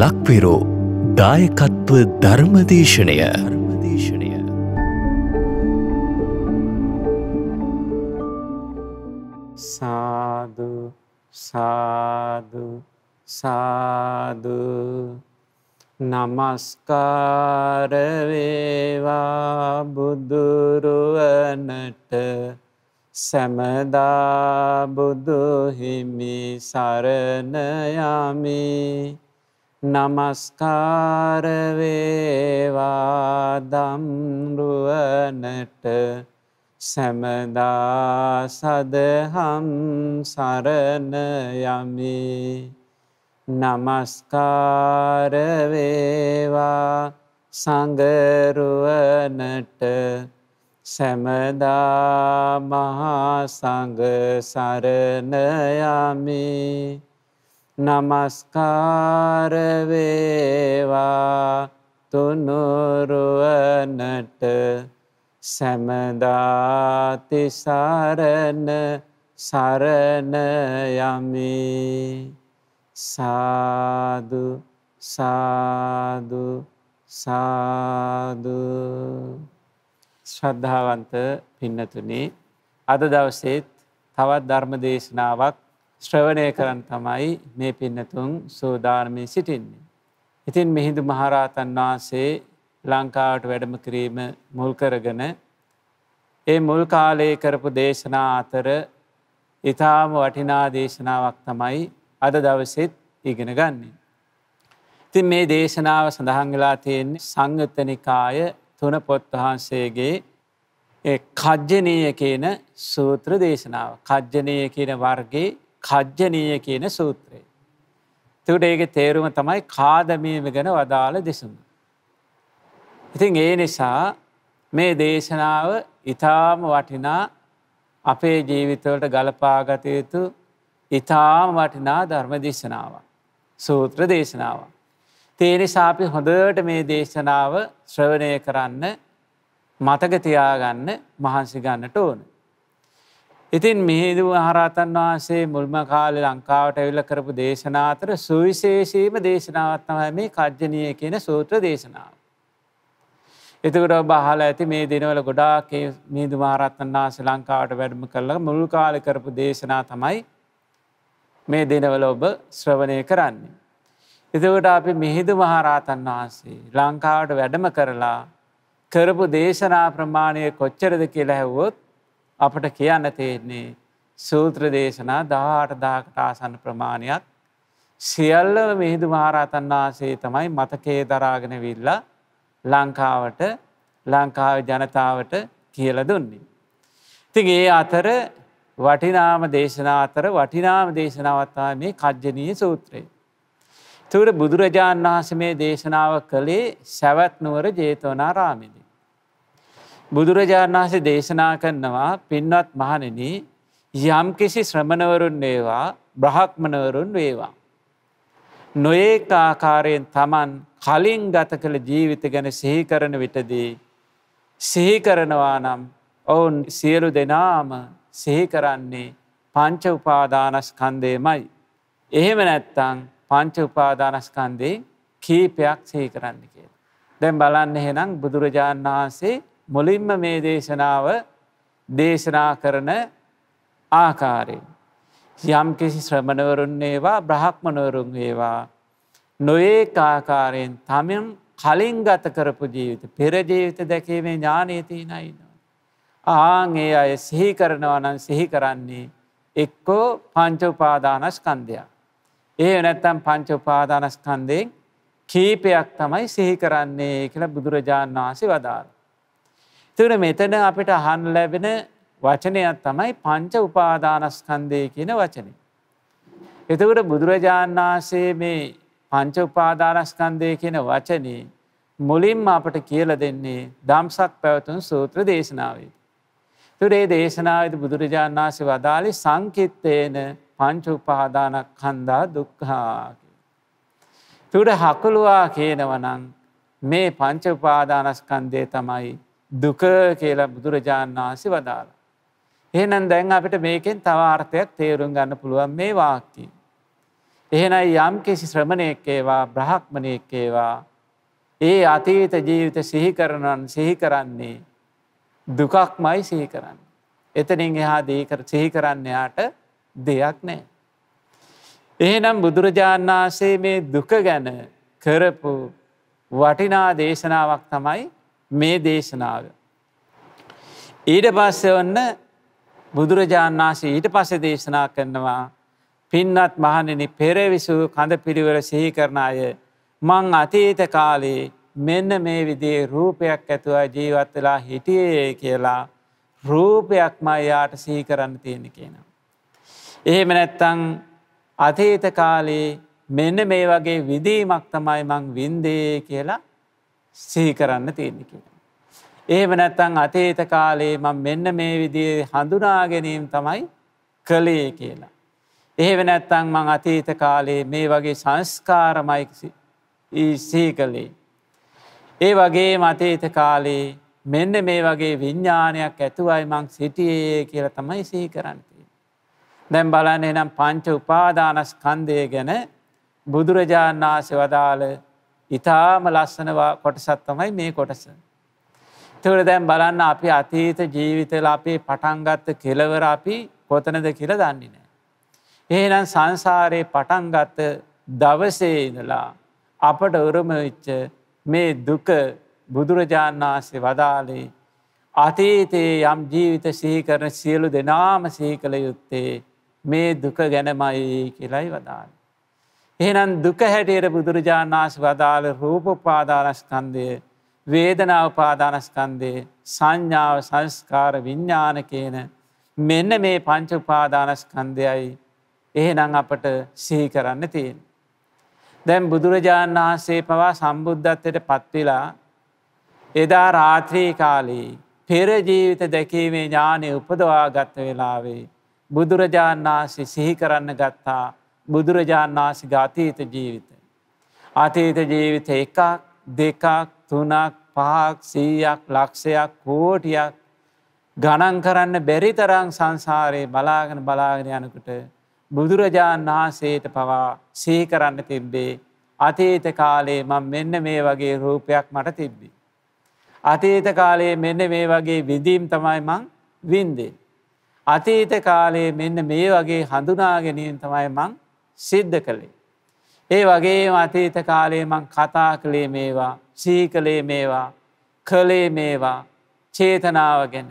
ලක්වෙරෝ දායකත්ව ධර්මදේශනය ධර්මදේශනය සාදු සාදු සාදු නමස්කාරවේවා බුදුරුවනට සැමදා බුදුහිමි සරණයමි නමස්කාරවේවා දම්රුවනට සැමදා සදහම් සරණ යමි නමස්කාරවේවා සඟරුවනට සැමදා මහා සඟ සරණයමි නමස්කාරවේවා තුනුරුවනට සැමදාතිසාරණ සරණයමි සාදු සාදු සාදු ශ්‍රද්ධාවන්ත පින්නතුනේ අද දවසේත් තවත් ධර්ම දේශනාවක් ශ්‍රවණය කරන් තමයි මේ පින්නතුන් සූධාර්මය සිටින්නේ. ඉතින් මෙහිදු මහරාතන් වහන්සේ ලංකාවට වැඩම කිරීම මුල් කරගෙන ඒ මුල් කාලයේ කරපු දේශනා අතර ඉතාම වටිනා දේශනාවක් තමයි අද දවසෙත් ඉගෙන ගන්නේ. ඉතින් මේ දේශනාව සඳහංගලා තියෙන්නේ සංගතනිකාය තුන පොත් වහන්සේගේ කජ්ජනය කියන සූත්‍ර දේශනාව කජ්ජනය කියන වර්ගේ කජ්ජනීය කියන සූත්‍රයේ. තුට ඒගේ තේරුම තමයි කාදමීම ගැන වදාළ දෙසුන්න. ඉතින් ඒ නිසා මේ දේශනාව ඉතාම වටිනා අපේ ජීවිතවලට ගලපාගතයුතු ඉතාම වටිනා ධර්ම දේශනාව. සූත්‍ර දේශනාව. තේනිසා අපි හොඳට මේ දේශනාව ශ්‍රවණය කරන්න මතකතියාගන්න මහන්සි ගන්නට ඕන. ඉතින් මිහිදුව හරාතන් වහන්සේ මුල්ම කාලෙ ලංකාවට ඇවිල කරපු දේශනාතර සුවිශේෂීම දේශනාවත්නවය මේ කජ්ජනය කියන සූත්‍ර දේශනාව. එතකට බහල ඇති මේ දිනවල ගොඩාක් මිහිදු මහරත්තන් වහන්සේ ලංකාවට වැඩම කරලා මුළු කාලෙ කරපු දේශනා තමයි මේ දිනවල ඔබ ශ්‍රවණය කරන්නේ. එතකට අපි මිහිදු මහරාතන් වහන්සේ ලංකාවට වැඩම කරලා කරපු දේශනා ප්‍රමාණය කොච්චරද කියලා හැවොත් අපට කියන්න තියෙන්නේ සූත්‍ර දේශනා දාට දාකට ආසන්න ප්‍රමාණයක් සියල්ල මෙහිදු මහරහතන් වහන්සේ තමයි මතකේ දරාගෙන විල්ලා ලංකාවට ලංකාව ජනතාවට කියල දුන්නේ. ඉතින් ඒ අතර වටිනාම දේශනා අතර වටිනාම දේශනාවත්තා මේ කජ්ජනීය සූත්‍රය. තුර බුදුරජාණන් වහන්සේ මේ දේශනාව කළේ සැවත්නුවර ජේතවනා රාමිදි. බුදුරජාණන් වහන්සේ දේශනා කරනවා පින්වත් මහණෙන යම් කිසි ශ්‍රමණවරුන් වේවා බ්‍රහක්මණවරුන් වේවා. නොඒක් ආකාරයෙන් තමන් කලින් ගත කළ ජීවිත ගැන සිහිකරන විටදී සිහිකරනවා නම් ඔවුන් සියලු දෙනාම සිහිකරන්නේ පංච උපාදානස්කන්දයමයි. එහෙම නැත්තං පංච උපාදානස්කන්දේ කීපයක් සිහි කරන්න කියලා. දැන් බලන්න එහෙනම් බුදුරජාණන් වහන්සේ මුලින්ම මේ දේශනාව දේශනා කරන ආකාරයෙන්. යම් කිසි ශ්‍රමණවරුන් ඒවා බ්‍රහක්මනවරුන් ඒවා නොඒ ආකාරයෙන් තමම් කලින් ගත කරපු ජීවිත පෙරජීවිත දැකීමේ ඥානීතිී නයිනවා. ආං ඒ අය සිහි කරනවා නම් සිහි කරන්නේ එක්කෝ පංචඋපාදානස්කන්ධයක්. ඒ නැත්තම් පංචඋපාදානස්කන්දයෙන් කීපයක් තමයි සිහි කරන්නේ කියළ බුදුරජාණන් වහන්සේ වදාර. තුර මෙතන අපිට අහන් ලැබෙන වචනයක් තමයි පංච උපාදානස්කන්දය කියන වචනය. එතකට බුදුරජාණන් වහන්සේ මේ පංච උපාදානස්කන්දය කියන වචනී මුලින්ම අපට කියල දෙන්නේ දම්සක් පැවතුන් සූත්‍ර දේශනාවේ. තුරේ දේශනාවද බුදුරජාණන් වහන්සේ වදාලි සංකිත්තයන පංච උපාදානක් කන්දා දුක්හාකි. තුර හකුළුවා කියනවනන් මේ පංච උපාදානස්කන්දය තමයි දුක කියලා බුදුරජාණන් වහන්සේ වදාළ. එහෙනම් දැන් අපිට මේකෙන් තවාර්ථයක් තේරුම් ගන්න පුළුවන් මේ වාක්කී. එහෙනයි යම් කිසි ශ්‍රමණයක්කේවා බ්‍රහක්්මණයක්කේවා ඒ අතීත ජීවිත සිහිකරණන් සිහිකරන්නේ දුකක් මයි සිහි කරන්න. එතනින් එහා දීකර සිහි කරන්න යාට දෙයක් නෑ. එහෙනම් බුදුරජාණන්සේ මේ දුක ගැන කරපු වටිනා දේශනාවක් තමයි මේ දේශනාව. ඊට පස්සවන්න බුදුරජාණන් වන්සේ ඊට පස දේශනා කරනවා පින්නත් මහණෙනි පෙරවිසු කඳ පිරිවර සිහි කරන අය මං අතීත කාලේ මෙන්න මේ විදිේ රූපයක් ඇතුව ජීවත් වෙලා හිටියේ කියලා රූපයක්ම යාට සිහි කරන්න තියෙන කියන. එහෙම නැත්තං අතීත කාලේ මෙන්න මේ වගේ විදීමක් තමයි මං වින්දේ කියලා සිහි කරන්න තියෙන්නේ කියලා. ඒම නැත්තං අතේත කාලේ මං මෙන්න මේ විදිේ හඳුනාගැනීම් තමයි කළේ කියලා. ඒව නැත්තං මං අතීත කාලේ මේ වගේ සංස්කාරමයිසි ඉසේ කළේ. ඒ වගේ මතේත කාලේ මෙන්න මේ වගේ විඤ්ඥානයක් ඇතුවයි මං සිටියේ කියල තමයි සිහි කරන්ති. දැම් බලන්න එනම් පංච උපාදානස්කන්දය ගැන බුදුරජාණන් වහන්සේ වදාළ ඉතාම ලස්සනවා කොටසත් තමයි මේ කොටස. තවර දැන් බලන්න අපි අතීත ජීවිතල අපේ පටන්ගත්ත කෙලවර අපි කොතනද කියල දන්නේ නෑ. එහෙනම් සංසාරයේ පටන්ගත්ත දවසේඉඳලා අපට උරමවිච්ච මේ දුක බුදුරජාණන් වහන්සේ වදාලේ අතීතයේ යම් ජීවිත සිහිකරන සියලු දෙනාම සිහි කළ යුත්තේ මේ දුක ගැනමයි කියලයි වදාල. එහෙනම් දුක හැටියට බුදුරජාණාස වදාළ රූප පාදානස්කන්දය වේදනාව පාදානස්කන්දේ සංඥාව සංස්කාර විඤ්ඥාන කියන මෙන්න මේ පංච උපාදානස්කන්දයයි එහෙනම් අපට සිහි කරන්න තියෙන්. දැන් බුදුරජාණන් වහන්සේ පවා සම්බුද්ධත්වයට පත්වෙලා එදා රාත්‍රී කාලී පෙරජීවිත දැකීමේ ඥානය උපදවා ගත්ත වෙලාවේ බුදුරජාණන් වහන්සේ සිහි කරන්න ගත්තා බුදුරජාණන් වහන්සේගේ අතීත ජීවිත. අතීත ජීවිත එකක් දෙකක් තුනක් පහක් සීයක් ලක්ෂයක් කෝටියක් ගණන් කරන්න බැරි තරං සංසාරයේ බලාගෙන බලාගෙන යනකට බුදුරජාණන් වහන්සේට පවා සීකරන්න තිබ්බේ අතීත කාලේ මං මෙන්න මේ වගේ රූපයක් මට තිබ්බි. අතීත කාලයේ මෙන්න මේ වගේ විදීම් තමයි මං වින්දෙන්. අතීත කාලයේ මෙන්න මේ වගේ හඳුනාගැනීම් තමයි මං සිද්ධ කළේ. ඒ වගේ අතීත කාලේ මං කතා කළේ මේවා සීකලේ මේවා කළේ මේවා චේතනාව ගැන.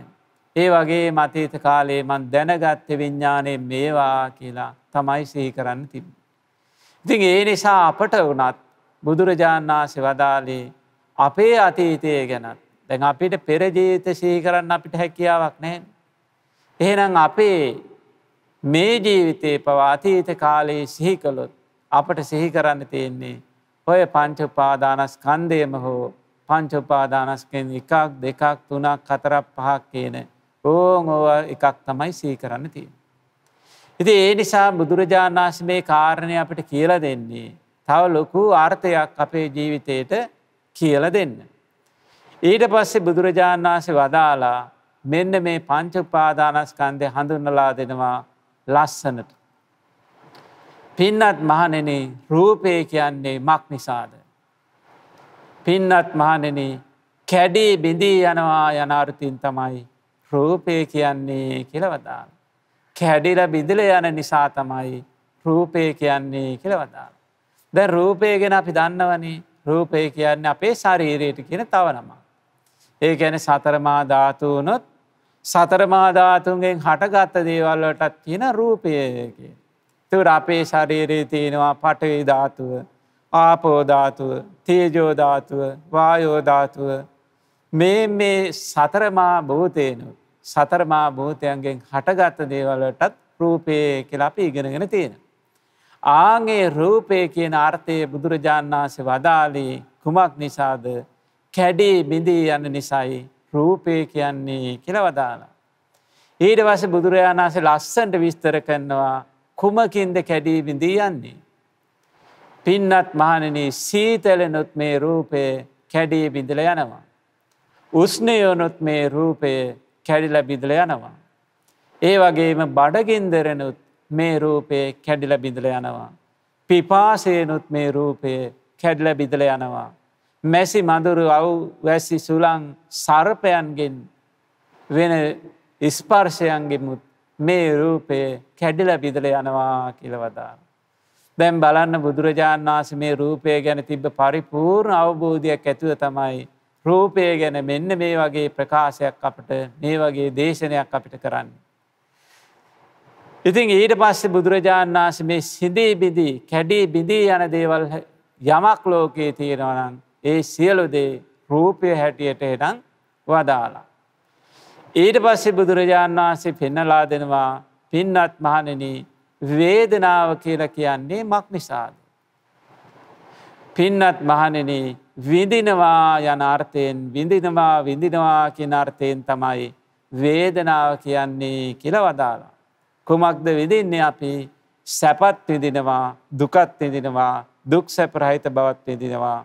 ඒ වගේ මතීත කාලේ මන් දැනගත්ත විඤ්ඥානය මේවා කියලා තමයි සිහි කරන්න තිබ. ඉතින් ඒ නිසා අපට වනත් බුදුරජාණාසි වදාලේ අපේ අතීතය ගැනත් දැන් අපිට පෙරජීත සීකරන්න අපිට හැකියාවක් නෑ. එහෙනම් අපේ මේ ජීවිතයේ පවා අතීත කාලයේ සිහිකළොත් අපට සිහි කරන්න තියෙන්නේ ඔය පංච උපාදානස් කන්දයම හෝ පංච උපාදානස්කෙන් එකක් දෙකක් තුනක් කතරක් පහක් කියන ඕන් ඕව එකක් තමයි සිහි කරන්න තියෙන. ඉති ඒ නිසා බුදුරජාණන් වහන්ස මේ කාරණය අපට කියල දෙන්නේ තව ලොකු ආර්ථයක් අපේ ජීවිතයට කියල දෙන්න. ඊට පස්සේ බුදුරජාණන් වහන්සේ වදාලා මෙන්න මේ පංච උපාදානස්කන්දය හඳුන්නලා දෙනවා ලස්සනට. පින්නත් මහනෙන රූපය කියන්නේ මක් නිසාද. පින්නත් මහනෙන කැඩී බිඳී යනවා යනාර්තින් තමයි රූපය කියන්නේ කියලවදාන. කැඩිල බිඳල යන නිසා තමයි රූපය කියන්නේ කියලවදාන. ද රූපය ගෙන අපි දන්නවනේ රූපය කියන්නේ අපේ ශරීරයට කියන තවනම. ඒ ගැන සතරමා ධාතුනොත් සතරමාධාතුන්ගෙන් හටගත්ත දේවල්ලටත් තියෙන රූපය තුර අපේ ශරීරයේ තියෙනවා පටවි ධාතුව ආපෝධාතුව තේජෝධාතුව වායෝධාතුව මේ මේ සතරමා භූතයනු සතරමා භූතයන්ගෙන් හටගත්ත දේවලටත් රූපය කියලා අපි ඉගෙනගෙන තියෙන. ආගේ රූපය කියන අර්ථය බුදුරජාණන් වහන්සේ වදාලී කුමක් නිසාද කැඩී බිඳී යන්න නිසයි රූපය කියන්නේ කියලවදාලා. ඊට වස බුදුරජාණන්සේ ලස්සන්ට විස්තර කරනවා කුමකින්ද කැඩී බිඳී යන්නේ. පින්නත් මහනන සීතලනුත් මේ රූපය කැඩී බිඳල යනවා. උස්නයෝනුත් මේ රූපය කැඩිල බිඳල යනවා. ඒ වගේම බඩගින්දරනුත් මේ රූපය කැඩිල බිඳල යනවා. පිපාසයනුත් මේ රූපය කැඩිල බිඳල යනවා. මැසි මඳුරු අව් වැසි සුළං සරපයන්ගෙන් වෙන ඉස්පර්ශයන්ගෙමුත් මේ රූපය කැඩිල බිදල යනවා කියලවදාන. දැම් බලන්න බුදුරජාණන් වන්ස මේ රූපය ගැන තිබ පරිපූර්ණ අවබෝධයක් ඇතුව තමයි රූපය ගැන මෙන්න මේ වගේ ප්‍රකාශයක් අපට මේ වගේ දේශනයක් අපිට කරන්න. ඉතින් ඊට පස්සේ බුදුරජාණන් වන්ස මේ සිදී බිදී කැඩී බිදී යන දේවල් යමක් ලෝකයේ තියෙනවනන් ඒ සියලුදේ රූපය හැටියට හෙටන් වදාලා. ඊට පස්සෙ බුදුරජාණන් වහන්සේ පෙන්නලා දෙනවා පින්නත් මහනනී වේදනාව කියලා කියන්නේ මක් නිසාද. පින්නත් මහනනී විඳිනවා යන අර්ථයෙන් විඳිනවා විඳිනවා කියන අර්ථයෙන් තමයි වේදනාව කියන්නේ කියල වදාලා. කුමක්ද විදින්නේ අපි සැපත් විදිනවා දුකත් විදිනවා දුක් සැපරහිත බවත් විදිනවා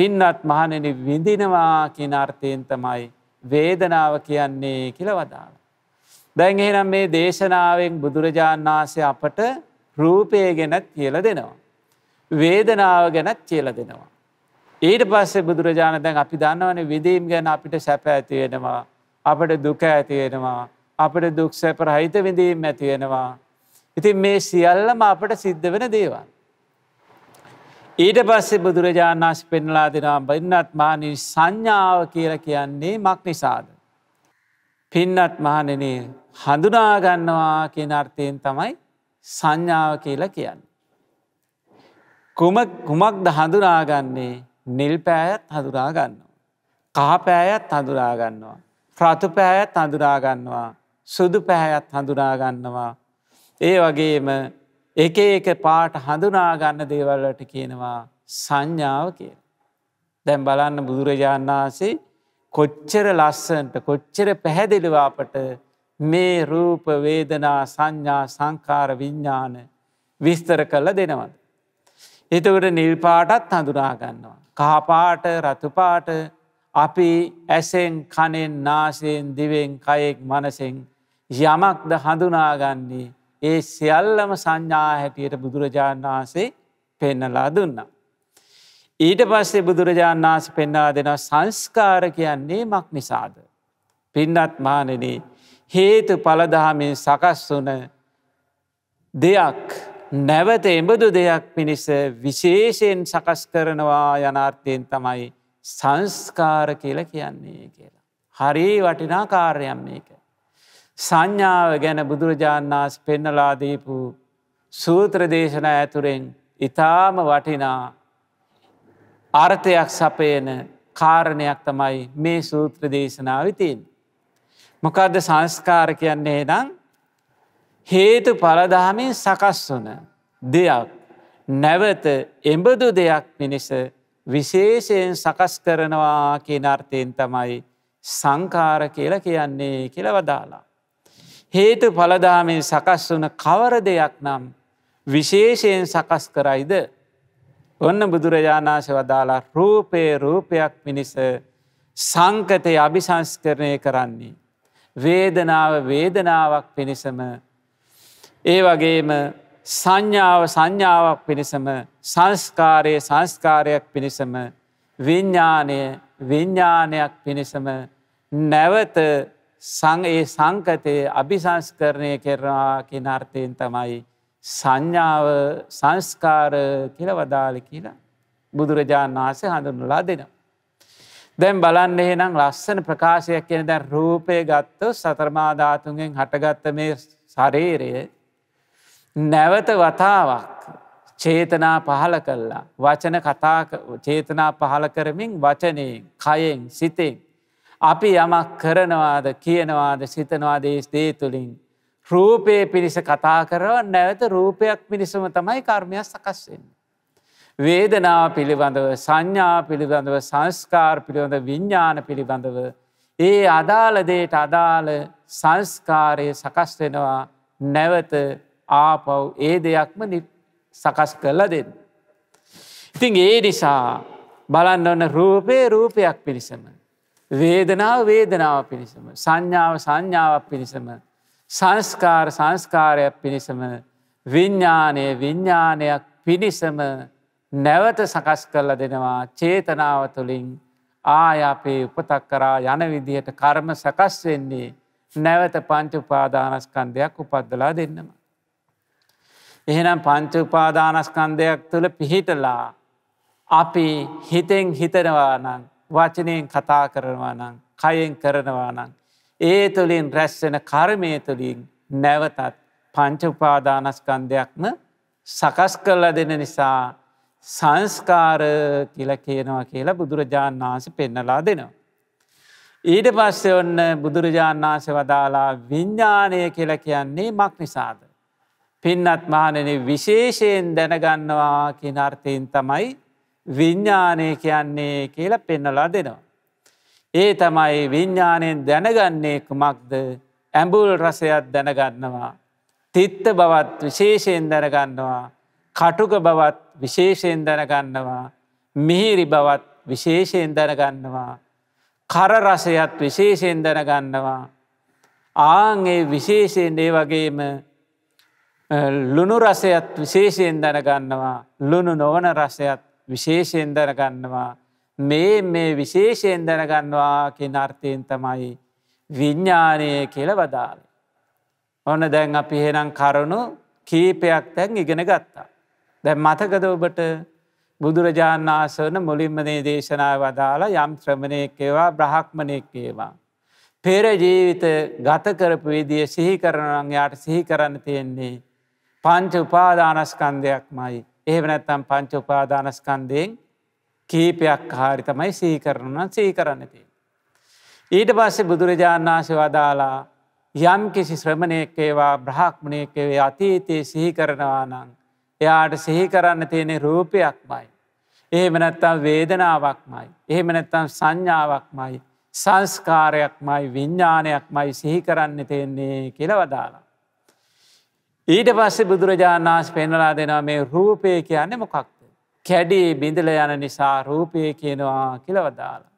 පින්නත් මහනෙන විඳිනවා කියන අර්ථයෙන් තමයි වේදනාව කියන්නේ කියලවදාන. දැන් එහෙනම් මේ දේශනාවෙන් බුදුරජාණන් වහන්සේ අපට රූපය ගැනත් කියල දෙනවා. වේදනාව ගැනත් කියල දෙනවා. ඊට පස්සේ බුදුරජාණ දැන් අපි දන්නවන විදීම් ගැන අපිට සැප ඇතියෙනවා අපට දුක ඇතියෙනවා අපට දුක්සැප රහිත විඳීම් ඇතියෙනවා. ඉතින් මේ සියල්ලම අපට සිද්ධ වෙන දේවල්. ඊට පස්සේ බුදුරජාණන්ස් පෙන්ලා දෙනා බන්නත් මානී සංඥාව කියල කියන්නේ මක් නිසාද. පින්නත් මහනෙන හඳුනාගන්නවා කියන අර්ථයෙන් තමයි සංඥාව කියලා කියන්න. කුමක් කුමක්ද හඳුනාගන්නේ නිල් පෑයත් හඳුනාගන්නවා. කහපෑයත් හඳුනාගන්නවා. ප්‍රතු පෑයත් හඳුනාගන්නවා. සුදු පැහැයත් හඳුනාගන්නවා. ඒ වගේම එක එක පාට හඳුනාගන්න දේවල්ලට කියනවා සංඥාව කිය. දැම් බලන්න බුදුරජාණන් වහන්සේ කොච්චර ලස්සන්ට කොච්චර පැහැදිලිවාපට මේ රූප වේදනා සංඥා සංකාර විඤ්ඥාන විස්තර කල්ල දෙනවද. එතකට නිල්පාටත් හඳුනාගන්නවා. කහපාට රතුපාට අපි ඇසෙන් කනෙන් නාසයෙන් දිවෙන් කයෙක් මනසෙන් යමක්ද හඳුනාගන්නේ ඒ සියල්ලම සංඥා හැටියට බුදුරජාණන් වහන්සේ පෙන්නලා දුන්න. ඊට පස්සේ බුදුරජාණන් වහන්ස පෙන්නා දෙෙන සංස්කාර කියන්නේ මක් නිසාද. පින්නත් මානන හේතු පලදහමින් සකස් වන දෙයක් නැවත එබඳු දෙයක් පිණිස විශේෂයෙන් සකස් කරනවා යනාර්ථයෙන් තමයි සංස්කාර කියල කියන්නේ කියලා. හරි වටිනා කාර්යම් මේක. සංඥාව ගැන බුදුරජාණන්ස් පෙන්නලාදීපු සූත්‍රදේශන ඇතුරෙන් ඉතාම වටිනා අර්ථයක් සපයන කාරණයක් තමයි මේ සූත්‍ර දේශනාව තින්. මොකක්ද සංස්කාර කියන්නේ නම් හේතු පලදහමින් සකස් වන දෙයක් නැවත එඹදු දෙයක් මිනිස විශේෂයෙන් සකස් කරනවා කියන අර්ථයෙන් තමයි සංකාර කියල කියන්නේ කියලවදාලා. හේතු පලදාමෙන් සකස් වන කවර දෙයක් නම් විශේෂයෙන් සකස් කරයිද. ඔන්න බුදුරජාණාශ වදාලා රූපය රූපයක් මිනිස සංකතය අභිසංස්කරණය කරන්නේ. වේදනාව වේදනාවක් පිණිසම ඒ වගේම සංඥාව සංඥාවක් පිණිසම සංස්කාරය සංස්කාරයක් පිණිසම විඤ්ඥානය විඤ්ඥානයක් පිණිසම නැවත සං ඒ සංකතයේ අභිසංස්කරණය කරවා කියෙන අර්ථයෙන් තමයි සංඥාව සංස්කාර කියල වදාලි කියලා බුදුරජාණන් වහන්සේ හඳුනුලා දෙෙන. දැන් බලන්න එහෙනම් ලස්සන ප්‍රකාශයක් කියෙන දැන් රූපය ගත්ත සතරමාධාතුන්ගෙන් හටගත්ත මේ සරේරය නැවත වතාවක් චේතනා පහල කල්ලා වචන කතා චේතනා පහල කරමින් වචනයෙන් කයෙන් සිතෙන් අපි යමක් කරනවාද කියනවාද සිතනවාද දේ තුළින්. රූපය පිණිස කතා කරව නැවත රූපයක් පිණිසම තමයි කර්මයක් සකස්වෙන්. වේදනාව පිළිබඳව සංඥා පිළිබඳව සංස්කාර පිළිබඳ විඤ්ඥාන පිළිබඳව. ඒ අදාලදේට අදාළ සංස්කාරය සකස් වෙනවා නැවත ආපව් ඒ දෙයක්ම සකස් කරල දෙන්න. ඉතින් ඒ නිසා බලන්න ඔන්න රූපය රූපයක් පිරිසම. වේදනාව වේදනාව පිණිසම සංඥාව සංඥාවක් පිණිසම සංස්කාර සංස්කාරයක් පිණිසම විඤ්ඥානය විඤ්ඥානයක් පිණිසම නැවත සකස් කරල දෙනවා චේතනාව තුළින් ආය අපේ උපතක් කරා යන විදිහට කර්ම සකස් වෙන්නේ නැවත පංච උපාදානස්කන්ධයක් උපද්දලා දෙන්නම. එහෙනම් පංච උපාදානස්කන්ධයක් තුළ පිහිටලා අපි හිතෙන් හිතනවා නං වචනයෙන් කතා කරනවා නම් කයෙන් කරනවා නම්. ඒ තුළින් රැස්සෙන කර්මය තුළින් නැවතත් පංචඋපාදානස්කන්ධයක්ම සකස් කරල දෙන නිසා සංස්කාර කියල කියනවා කියලා බුදුරජාණන් වහන්සේ පෙන්නලා දෙනවා. ඊට පස්සේ ඔන්න බුදුරජාණන් වහන්සේ වදාලා විඤ්ඥානය කියල කියන්නේ මක් නිසාද. පින්නත් මානන විශේෂයෙන් දැනගන්නවා කියන අර්ථයෙන් තමයි විඤ්ඥානය කියන්නේ කියලා පෙන්නලා දෙනවා. ඒ තමයි විඤ්ඥානයෙන් දැනගන්නේ කුමක්ද ඇඹුල් රසයත් දැනගන්නවා. තිත්ත බවත් විශේෂයෙන් දැනගන්නවා. කටුක බවත් විශේෂයෙන් දැනගන්නවා. මිහිරි බවත් විශේෂයෙන් දැනගන්නවා. කරරසයත් විශේෂයෙන් දැනගන්නවා. ආංගේ විශේෂයෙන් ඒ වගේම ලුණු රසයත් විශේෂයෙන් දැනගන්නවා. ලුණු නොවන රසයත් විශේෂයෙන් දැනගන්නවා මේ මේ විශේෂයෙන් දැනගන්නවා කිය නර්ථයෙන් තමයි විඤ්ඥානය කියල වදාළ. ඔන්න දැන් අපි හෙනම් කරුණු කීපයක් තැන් ඉගෙන ගත්තා. දැන් මතකද ඔබට බුදුරජාණන් ආසවන මුලින්මනේ දේශනා වදාලා යම් ශ්‍රමණයකේවා බ්‍රහක්්මණයක්කේවා. පෙර ජීවිත ගත කරපු විදිිය සිහි කරනන් යාට සිහි කරන්න තියෙන්නේ. පංච උපාදානස්කන්ධයක් මයි. එහෙමනැත්තම් පංච උපාදානස්කන්දයෙන් කීපයක් හාරි තමයි සීකරනුන් සීකරන්නති. ඊට පස්සේ බුදුරජාණන් වන්සේ වදාලා යම් කිසි ශ්‍රමණයකේවා බ්‍රහක්්මණයකවේ අතීතයේ සිහිකරනවා නං. එයාට සිහිකරන්න තියෙනෙ රූපයක්මයි. ඒමනැත්තම් වේදනාවක්මයි. එහෙමනැත්තම් සංඥාවක්මයි. සංස්කාරයක්මයි විඤ්ඥානයක්මයි සිහිකරන්න තියෙන්නේ කියලවදාලා. ඊට පස්සේ බුදුරජාණන්ස් පෙන්වලා දෙනා මේ රූපය කියන්න මොකක්ද. කැඩී බිඳල යන නිසා රූපය කියනවා කිලවදාලා.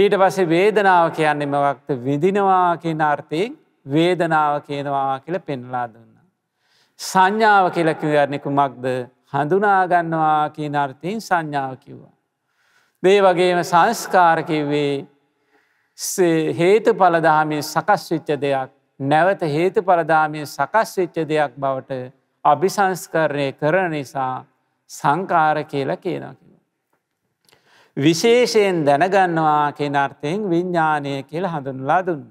ඊට පස්සේ වේදනාව කියන්නේ මවක්ත විඳිනවා කියන අර්ථයෙන් වේදනාව කියනවා කියල පෙන්ලා දුන්න. සංඥාව කියලකිවරණෙකු මක්ද හඳුනාගන්නවා කියන අර්ථයෙන් සංඥාව කිව්වා. දේ වගේම සංස්කාරකිවේ හේතු පලදහමින් සකස්විච්ච දෙයක් නැවත හේතු පලදාමය සකස්වෙච්ච දෙයක් බවට අභිසංස්කරණය කරන නිසා සංකාර කියලා කියනකි. විශේෂයෙන් දැනගන්නවා කෙනර්ථයෙන් විඤ්ඥානය කියල හඳුන්ලා දුන්න.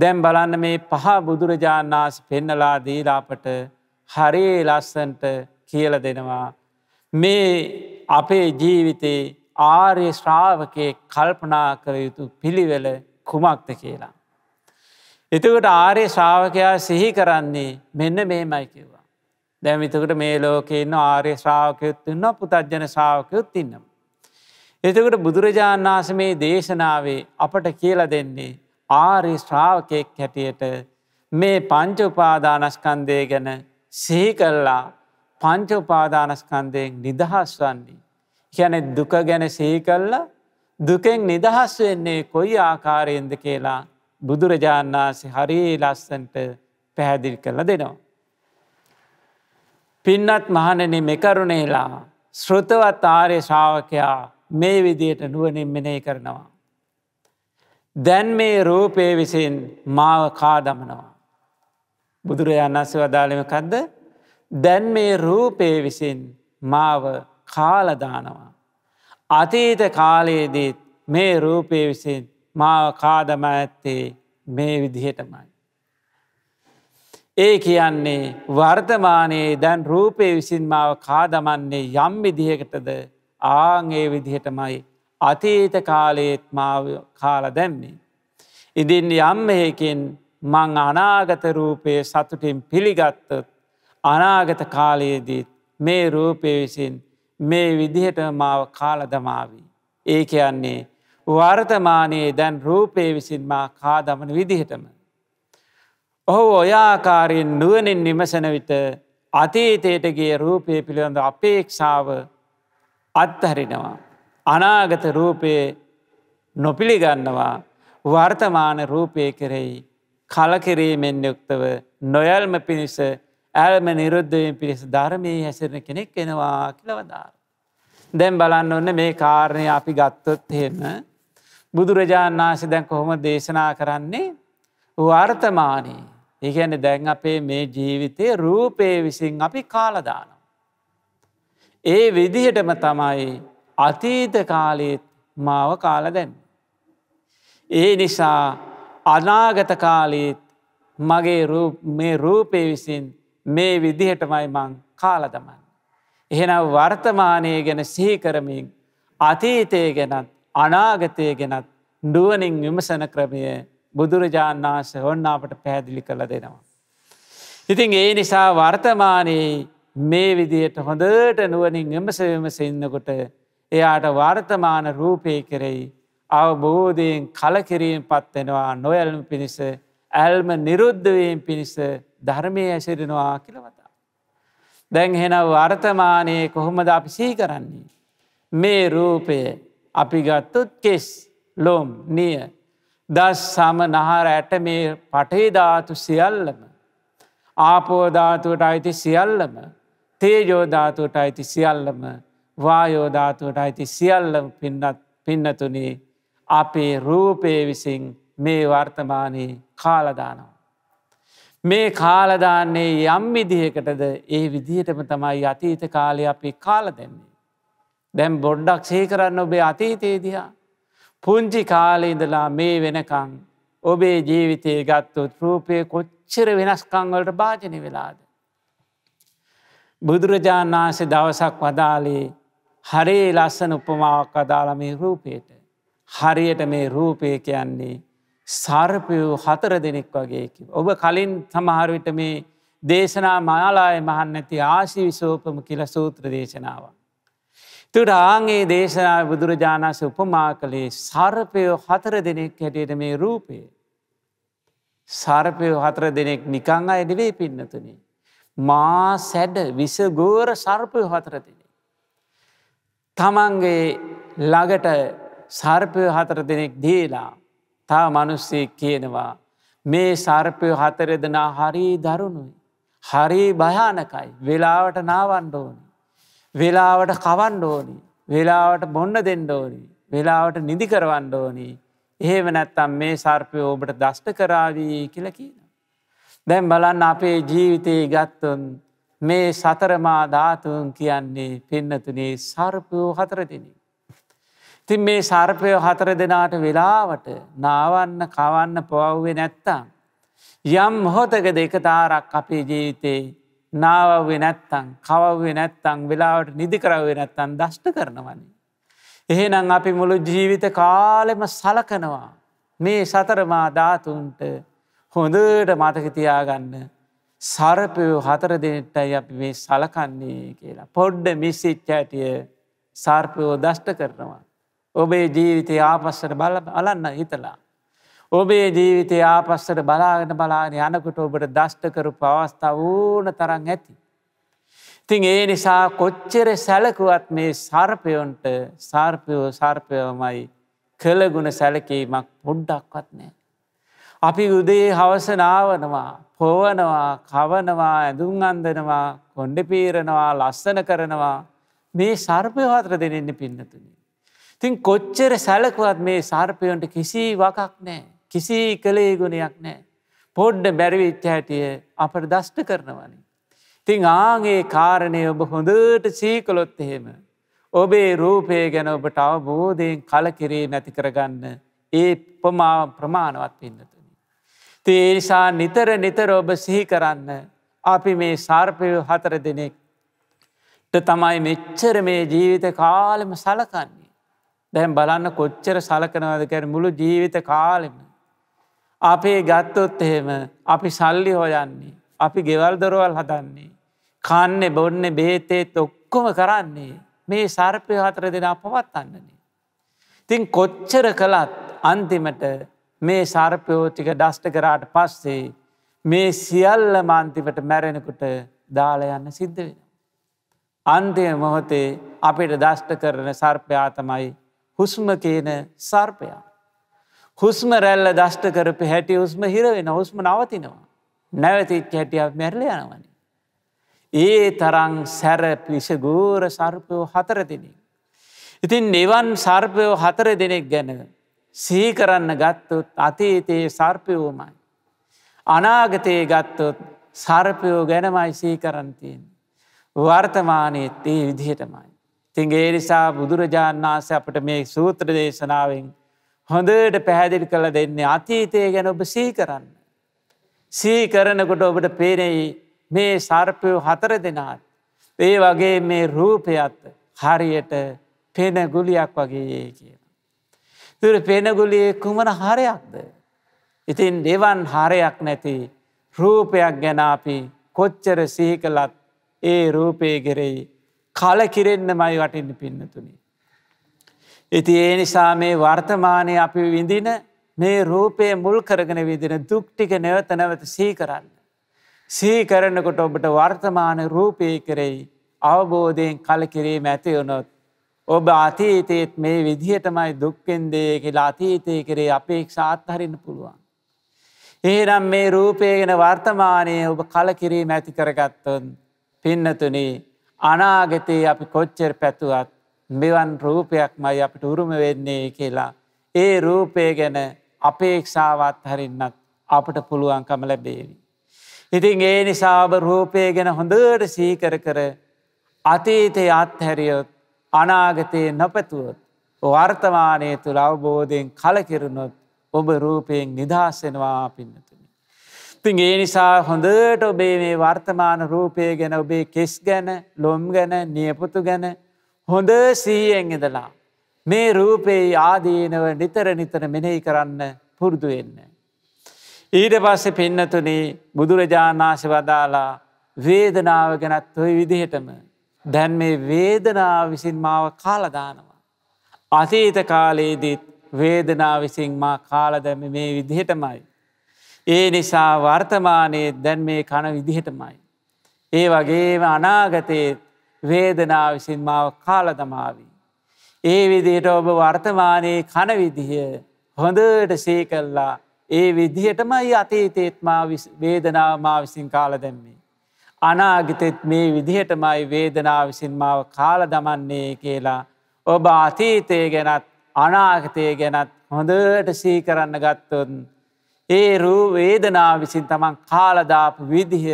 දැම් බලන්න මේ පහ බුදුරජාණන්ස පෙන්නලා දීලාපට හරේ ලස්සන්ට කියල දෙනවා. මේ අපේ ජීවිතේ ආර්ය ශ්‍රාවකය කල්පනා කර යුතු පිළිවෙල කුමක්ද කියලා. එතකට ආරය ශ්‍රාවකයා සිහි කරන්නේ මෙන්න මේ මයිකිවා. දැම විතකට මේ ලෝකෙන්න ආරය ශ්‍රාවකයුත් වන්න පුතජ්ජන ශ්‍රාවකයුත් ඉන්නම්. එතකට බුදුරජාණන් වස මේ දේශනාවේ අපට කියල දෙන්නේ ආරය ශ්‍රාවකයෙක් හැටියට මේ පංච උපාදානස්කන්දය ගැන සිහි කල්ලා පංච උපාදානස්කන්දයෙන් නිදහස් වන්නේ. කියැනෙ දුක ගැන සිහි කල්ලා දුකෙන් නිදහස් වෙන්නේ කොයි ආකාරයෙන්ද කියලා බුදුරජාණන් වහන්සේ හරේ ලස්සන්ට පැහැදිල් කරල දෙනවා. පින්නත් මහනන මෙකරුණේලා ශ්‍රෘතවත් ආරය ශාවකයා මේ විදියට නුවනින් මෙනය කරනවා. දැන් මේ රූපය විසින් මාව කාදමනවා. බුදුරජාණන් වන්සේ වදාළමකක්ද දැන් මේ රූපය විසින් මාව කාලදානවා. අතීත කාලයේදීත් මේ රූපය විසින් මා කාදම ඇත්තේ මේ විදිහටමයි. ඒ කියන්නේ වර්තමානයේ දැන් රූපය විසින් මාව කාදමන්නේ යම් විදිහකටද ආංගේ විදිහටමයි අතීත කාලයේත් මාව කාල දැම්න්නේ. ඉදින් යම් එහෙකින් මං අනාගත රූපය සතුටින් පිළිගත්තත් අනාගත කාලයේදීත් මේ රූපය විසින් මේ විදිහට මාව කාල දමාවී. ඒ කියන්නේ වර්තමානයේ දැන් රූපය විසින්මා කාදමන විදිහටම. ඔහු ඔයාකාරයෙන් නුවනින් නිමසන විට අතීතයටගේ රූපය පිළිබඳ අපේක්ෂාව අත්හරිනවා. අනාගත රූපයේ නොපිළිගන්නවා වර්තමාන රූපය කෙරෙහි කලකිරීමෙන් යුක්තව නොයල්ම පිණිස ඇල්ම නිරුද්ධයෙන් පිරිස ධර්මී හැසිරණ කෙනෙක් එෙනවා කියලවදාර. දැම් බලන්න ඔන්න මේ කාරණය අපි ගත්තොත් එහෙම බුදුරජාණන් වහන්සේ දැන් කොහොම දේශනා කරන්නේ වර්තමානයේ ඒගැන දැන් අපේ මේ ජීවිතය රූපය විසින් අපි කාලදාන. ඒ විදිහටම තමයි අතීත කාලයත් මාව කාලදැන්. ඒ නිසා අනාගත කාලීත් මගේ මේ රූපය විසින් මේ විදිහටමයි මං කාලදමන්. එහෙන වර්තමානය ගැන සිහිකරමින් අතීතය ගැනත් අනාගතය ගැනත් ඩුවනින් විමසන ක්‍රමය බුදුරජාණන් වහන්ස ඔන්න අපට පැහැදිලි කළ දෙනවා. ඉතින් ඒ නිසා වර්තමානයේ මේ විදියට හොඳට නුවනින් එමස විමස ඉන්නකොට එයාට වර්තමාන රූපය කෙරෙයි අවබෝධයෙන් කලකිරීම පත්වෙනවා නොයල්ම පිණිස ඇල්ම නිරුද්ධවයෙන් පිණිස ධර්මය ඇසිරෙනවා කියලවතා. දැන් හෙන වර්තමානයේ කොහොමද අපි සී කරන්නේ. මේ රූපය අපි ගත්තොත් කෙස් ලොම් නිය දස් සම නහර ඇට මේ පටේධාතු සියල්ලම ආපෝධාතුවට අයිති සියල්ලම තේජෝධාතුවට අයිති සියල්ලම වායෝධාතුවට අයිති සියල්ලම පින්නත් පින්නතුනේ අපේ රූපය විසින් මේ වර්තමානයේ කාලදානවා. මේ කාලදාන්නේ යම් විදිහකටද ඒ විදිහටම තමයි අතීත කාලය අපි කාල දෙන්නේ. දැම් බොඩ්ඩක් සේ කරන්න ඔබේ අතීතේදයා. පුංචි කාලේඉඳලා මේ වෙනකං ඔබේ ජීවිතයේ ගත්තුත් රූපය කොච්චර වෙනස්කංවලට භාජන වෙලාද. බුදුරජාණන් වහන්සේ දවසක් වදාලේ හරේ ලස්සන උපමාවක් අදාළ මේ රූපයට. හරියට මේ රූපය කියන්නේ සර්පයෝ හතර දෙනෙක් වගේකි. ඔබ කලින් සමහරවිට මේ දේශනා මයාලාය මහන්නැති ආශි විසෝපම කියල සූත්‍ර දේශනාවක්. තුට ආගේ දේශනා බුදුරජාණන්ස උපමා කළේ සර්පයෝ හතර දෙනෙක් හැටියට මේ රූපය. සර්පයෝ හතර දෙනෙක් නිකං අය නෙවේ පින්නතුනේ. මා සැඩ විසගෝර සර්පය හතර දෙනෙ. තමන්ගේ ළඟට සර්පය හතර දෙනෙක් දේලා තා මනුස්සේ කියනවා මේ සර්පය හතරදනා හරී දරුණුයි. හරි භයානකයි වෙලාවට නාවන්ඩ ඕනි. වෙලාවට කවන්න ඕනි වෙලාවට බොන්න දෙන්න ඕනි වෙලාවට නිදි කරවන්න ඕනි එහෙම නැත්තම් මේ සර්පය ඔබට දෂ්ට කරාවී කියලා කියන. දැන් බලන්න අපේ ජීවිතයේ ගත්තුන් මේ සතරමා ධාතුන් කියන්නේ පෙන්නතුනේ සර්පයෝ හතරදිනින්. තින් මේ සර්පය හතර දෙනාට වෙලාවට නාවන්න කවන්න පව්වේ නැත්තම්. යම් හොතක දෙකතාරක් අපේ ජීවිතේ නාවවේ නැත්තං කවවේ නැත්තං වෙලාවට නිදිකරවේ නැත්තන් දෂ්ට කරනවන්නේ. එහෙනම් අපි මුළු ජීවිත කාලෙම සලකනවා මේ සතරමා ධාතුන්ට හොඳට මතකතියාගන්න සරපයෝ හතර දෙනෙට්ටයි අපි මේ සලකන්නේ කියලා. පොඩ්ඩ මිස්සිච්ච ඇටිය සර්පයෝ දෂ්ට කරනවා. ඔබේ ජීවිතය ආපස්සට බල අලන්න හිතලා. ඔබේ ජීවිතය ආපස්සට බලාගෙන බලාගෙන යනකුට ඔබට දෂ්ටකරු පවස්ථාව ඕන තරන් ඇති. තින් ඒ නිසා කොච්චර සැලකුවත් මේ සර්පයොන්ට සර්පයෝ සර්පයෝමයි කළගුණ සැලකීමක් පොඩ්ඩක්වත් නෑ. අපි උදේ හවසනාවනවා පෝවනවා කවනවා ඇඳුම් අන්දනවා කොන්ඩ පීරණවා ලස්සන කරනවා මේ සර්පය හතර දෙනෙන්න පින්නතුනි. තින් කොච්චර සැලකුවත් මේ සර්පයොන්ට කිසි වකක් නෑ. කිසි කළේ ගුණයක් නෑ. පොඩ්ඩ බැරිවිච්ච හැටිය අපට දෂ්ට කරනවනි. තිං ආගේ කාරණය ඔබ හොඳට සීකලොත් එහෙම. ඔබේ රූපය ගැන ඔබට අවබෝධයෙන් කලකිරේ නැති කරගන්න ඒ පමා ප්‍රමාණවත් පින්නතුනි. තේනිසා නිතර නිතර ඔබ සිහි කරන්න අපි මේ සර්පය හතර දෙනෙක් තමයි මෙච්චර මේ ජීවිත කාලෙම සලකන්නේ. දැම් බලන්න කොච්චර සලකනවද කැර මුළු ජීවිත කාලෙම අපේ ගත්තොත් එහෙම අපි සල්ලි හොයන්නේ. අපි ගෙවල් දොරවල් හදන්නේ. කන්නේ බොන්න බේතේත් ඔක්කොම කරන්නේ මේ සර්පය හතර දෙෙන අපවත් අන්නන්නේ. තින් කොච්චර කළත් අන්තිමට මේ සර්පයෝටික ඩස්ට කරාට පස්සේ මේ සියල්ල මන්තිමට මැරෙනකුට දාලා යන්න සිද්ධ වෙන. අන්තිය මොහොතේ අපිට දෂ්ට කරන සර්පයා තමයි හුස්ම කියන සර්පයා. හුස්ම රැල්ල දෂ්ට කරප හැටි හුස්ම හිරවෙන හුස්ම නවතිනවා. නැවතිච් හැටියක් මැරල යනවන. ඒ තරං සැර පිෂගූර සර්පයෝ හතර දෙනෙක්. ඉතින් නිවන් සර්පයෝ හතර දෙනෙක් ගැන සීකරන්න ගත්තුත් අතීතයේ සර්පයෝමයි. අනාගතයේ ගත්තොත් සර්පයෝ ගැනමයි සීකරන්තියෙන්. වර්තමානයේත් ඒ විදිහටමයි. තින්ගේ නිසා බුදුරජාණන් වන්සේ අපට මේ සූත්‍ර දේශනාවෙන් හොඳට පැහැදිලි කළ දෙන්නේ අතීතය ගැන ඔබ සීකරන්න. සීකරනකොට ඔබට පේනෙයි මේ සර්පයෝ හතර දෙනාත්. ඒ වගේ මේ රූපයත් හරියට පෙන ගුලියක් වගේ කියන. තුර පෙනගුලියේ කුමන හරයක්ද. ඉතින් දෙවන් හරයක් නැති රූපයක් ගැනාපි කොච්චර සීකලත් ඒ රූපය කෙරෙයි කලකිරෙන්න්න මයි වටින්න පින්නතුනි. ඉති ඒ නිසා මේ වර්තමානය අපි විඳින මේ රූපය මුල් කරගෙන විදින දුක්ටික නැවත නැවත සීකරන්න. සීකරනකොට ඔබට වර්තමාන රූපය කරෙයි අවබෝධයෙන් කලකිරීම ඇතිවනොත්. ඔබ අතීතයත් මේ විදිහටමයි දුක්කෙන්දේ කියලා අතීතය කරේ අපේක්ෂාත්හරන්න පුළුවන්. ඒනම් මේ රූපයගෙන වර්තමානය ඔබ කලකිරීම ඇති කරගත්තොන් පින්නතුනේ අනාගතයේ අපි කොච්චර පැතුවත් මෙවන් රූපයක්මයි අපට උරුම වෙන්නේ කියලා. ඒ රූපය ගැන අපේක්ෂාවත් හරින්නත් අපට පුළුවන්කම ලැබේවි. ඉතින් ඒ නිසාබ රූපය ගැන හොඳට සීකර කර අතීතය අත්හැරියොත් අනාගතය නොපැතුවත් වර්තමානය තුළ අවබෝධයෙන් කලකිරුණොත් ඔබ රූපයෙන් නිදහස්සෙනවා පින්නතුනි. තින් ඒ නිසා හොඳට ඔබේ මේ වර්තමාන රූපය ගැන ඔබේ කෙස් ගැන ලොම් ගැන නියපුතු ගැන හොඳ සීයෙන් ඉඳලා. මේ රූපයේ ආදීනව නිතර නිතර මෙනෙහි කරන්න පුරුදු වෙන්න. ඊට පස්සෙ පෙන්නතුනේ බුදුරජාණාශ වදාලා වේදනාව ගැනත් ඔොයි විදිහටම. දැන් මේ වේදනා විසින් මාව කාලදානවා. අතීත කාලයේදීත් වේදනා විසින් මා කාලදැම මේ විදිහටමයි. ඒ නිසා වර්තමානයේ දැන් මේ කන විදිහටමයි. ඒ වගේම අනාගතයේ වේදනා විසින් මාව කාලදමාවී. ඒ විදියට ඔබ වර්තමානයේ කනවිදිහ හොඳට සේ කල්ලා ඒ විදිහටමයි අතීතේත්මා වේදනාමා විසින් කාල දැම්මේ. අනාගතෙත් මේ විදිහටමයි වේදනා විසින් මාව කාල දමන්නේ කියලා ඔබ අතීතය ගැනත් අනාගතය ගැනත් හොඳට සීකරන්න ගත්තොන්. ඒ රූ වේදනා විසින් තමන් කාලදාපු විදිහ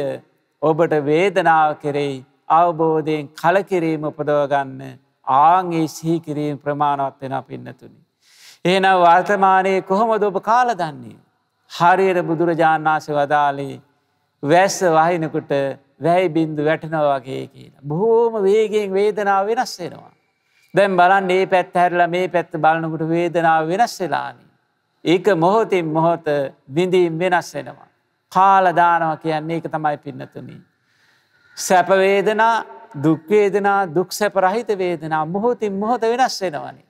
ඔබට වේදනාව කෙරෙයි අවබෝධයෙන් කලකිරීම උපදවගන්න ආංගේ සිහිකිරීම ප්‍රමාණවත් වෙන පින්නතුනි. ඒන වර්තමානයේ කොහොමද ඔබ කාලදන්නේ. හරියට බුදුරජාණාස වදාලේ වැස්ස වහිනකුට වැයි බින්දු වැටනව වගේ කියලා. බොහෝම වේගෙන් වේදනාව වෙනස් වෙනවා. දැම් බලන් ඒ පැත් හැරලා මේ පැත්ත බලනකුට වේදනාව වෙනස් වෙලානී. ඒක මොහොතින් මොහොත විඳීම් වෙනස් වෙනවා. කාලදානව කියන්නේ එක තමයි පින්නතුනී. සැපවේදනා දුක්වේදනා දුක් සැපරහිත වේදනා මුහෝතින් මොහොත වෙනස් වෙනවනි.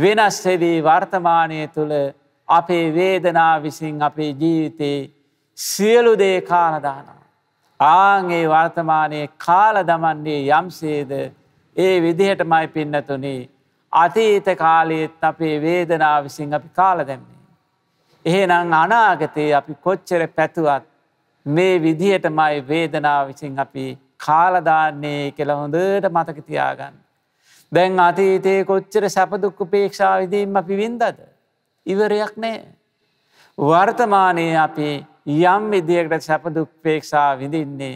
වෙනස්හෙවී වර්තමානය තුළ අපේ වේදනා විසින් අපේ ජීවිතයේ සියලු දේ කාලදානවා. ආගේ වර්තමානයේ කාල දමන්නේ යම්සේද ඒ විදිහටමයි පින්නතුනේ අතීත කාලයේත් අපේ වේදනා විසින් අපි කාල දැම්න්නේ. එහෙනම් අනාගතයේ අපි කොච්චර පැතුවත් මේ විදිහටමයි වේදනාව විසින් අපි කාලදාන්නේ කෙළ හොඳට මතක තියාගන්න. දැන් අතීතයේ කොච්චර සැපදුක්ක පේක්ෂා විදීම අපි වින්දද. ඉවරයක් නෑ. වර්තමානය අපි යම් විදිියකට සැපදුක් පේක්ෂා විඳින්නේ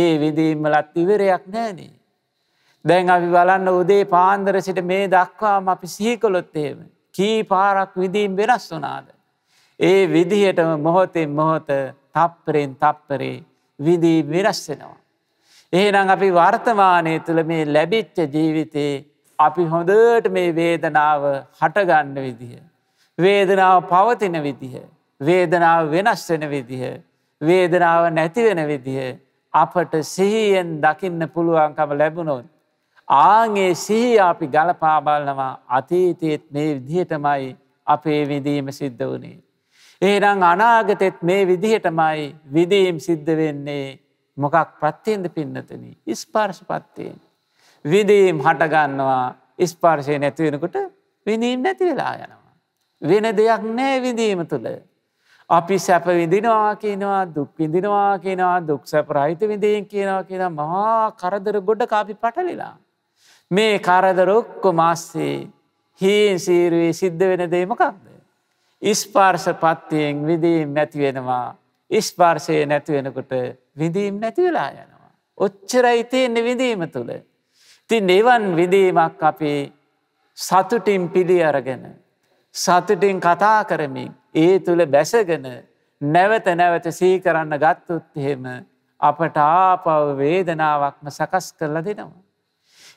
ඒ විඳීමලත් ඉවරයක් නෑනේ. දැන් අපි බලන්න උදේ පාන්දර සිට මේ දක්වාම අපි සීකොලොත්තේම. කී පාරක් විදීම් වෙනස් වනාද. ඒ විදිහටම මොහොතෙන් මොහොත තප්පරෙන් තප්පරේ විදී විරස්සෙනවා. එහෙනම් අපි වර්තමානය තුළ මේ ලැබිච්ච ජීවිතයේ අපි හොඳට මේ වේදනාව හටගන්න විදිහ. වේදනාව පවතින විදිහ. වේදනාව වෙනස් වෙන විදිහ. වේදනාව නැතිවෙන විදිහ අපට සිහියෙන් දකින්න පුළුවන්කම ලැබුණොත්. ආගේ සිහි අපි ගලපාබලනවා අතීතයත් මේ විදිහටමයි අපේ විදීම සිද්ධ වනේ. ඒරං අනාගතෙත් මේ විදිහටමයි විදීම් සිද්ධ වෙන්නේ මොකක් ප්‍රත්තියෙන්ද පින්නතන ඉස්පාර්ශ පත්තියෙන්. විදීම් හටගන්නවා ඉස්පාර්ශය නැතිවෙනකුට විනීම් නැති වෙලා යනවා. වෙන දෙයක් නෑ විදීම තුළ. අපි සැප විඳිනවා කියනවා දුක් විඳිනවා කියෙනවා දුක් සැප රහිත විඳීම් කියනවා කියෙන මහා කරදර ගොඩ කාපි පටලිලා. මේ කරදරොක්කො මස්සේ හීන් සීරුවේ සිද්ධ වෙන දේමකක්ද. ස්පාර්ශ පත්තියෙන් විඳීම් නැතිවෙනවා. ස්පාර්ශය නැතිවෙනකොට විඳීම් නැතිවෙලා යනවා. ඔච්චරයිතියන්නේ විඳීම තුළ. ති නිවන් විඳීමක් අපි සතුටින් පිළි අරගෙන. සතුටින් කතා කරමින් ඒ තුළ බැසගෙන නැවත නැවත සීකරන්න ගත්තුත් එහෙම අපට ආපව වේදනාවක්ම සකස් කරලා දෙනවා.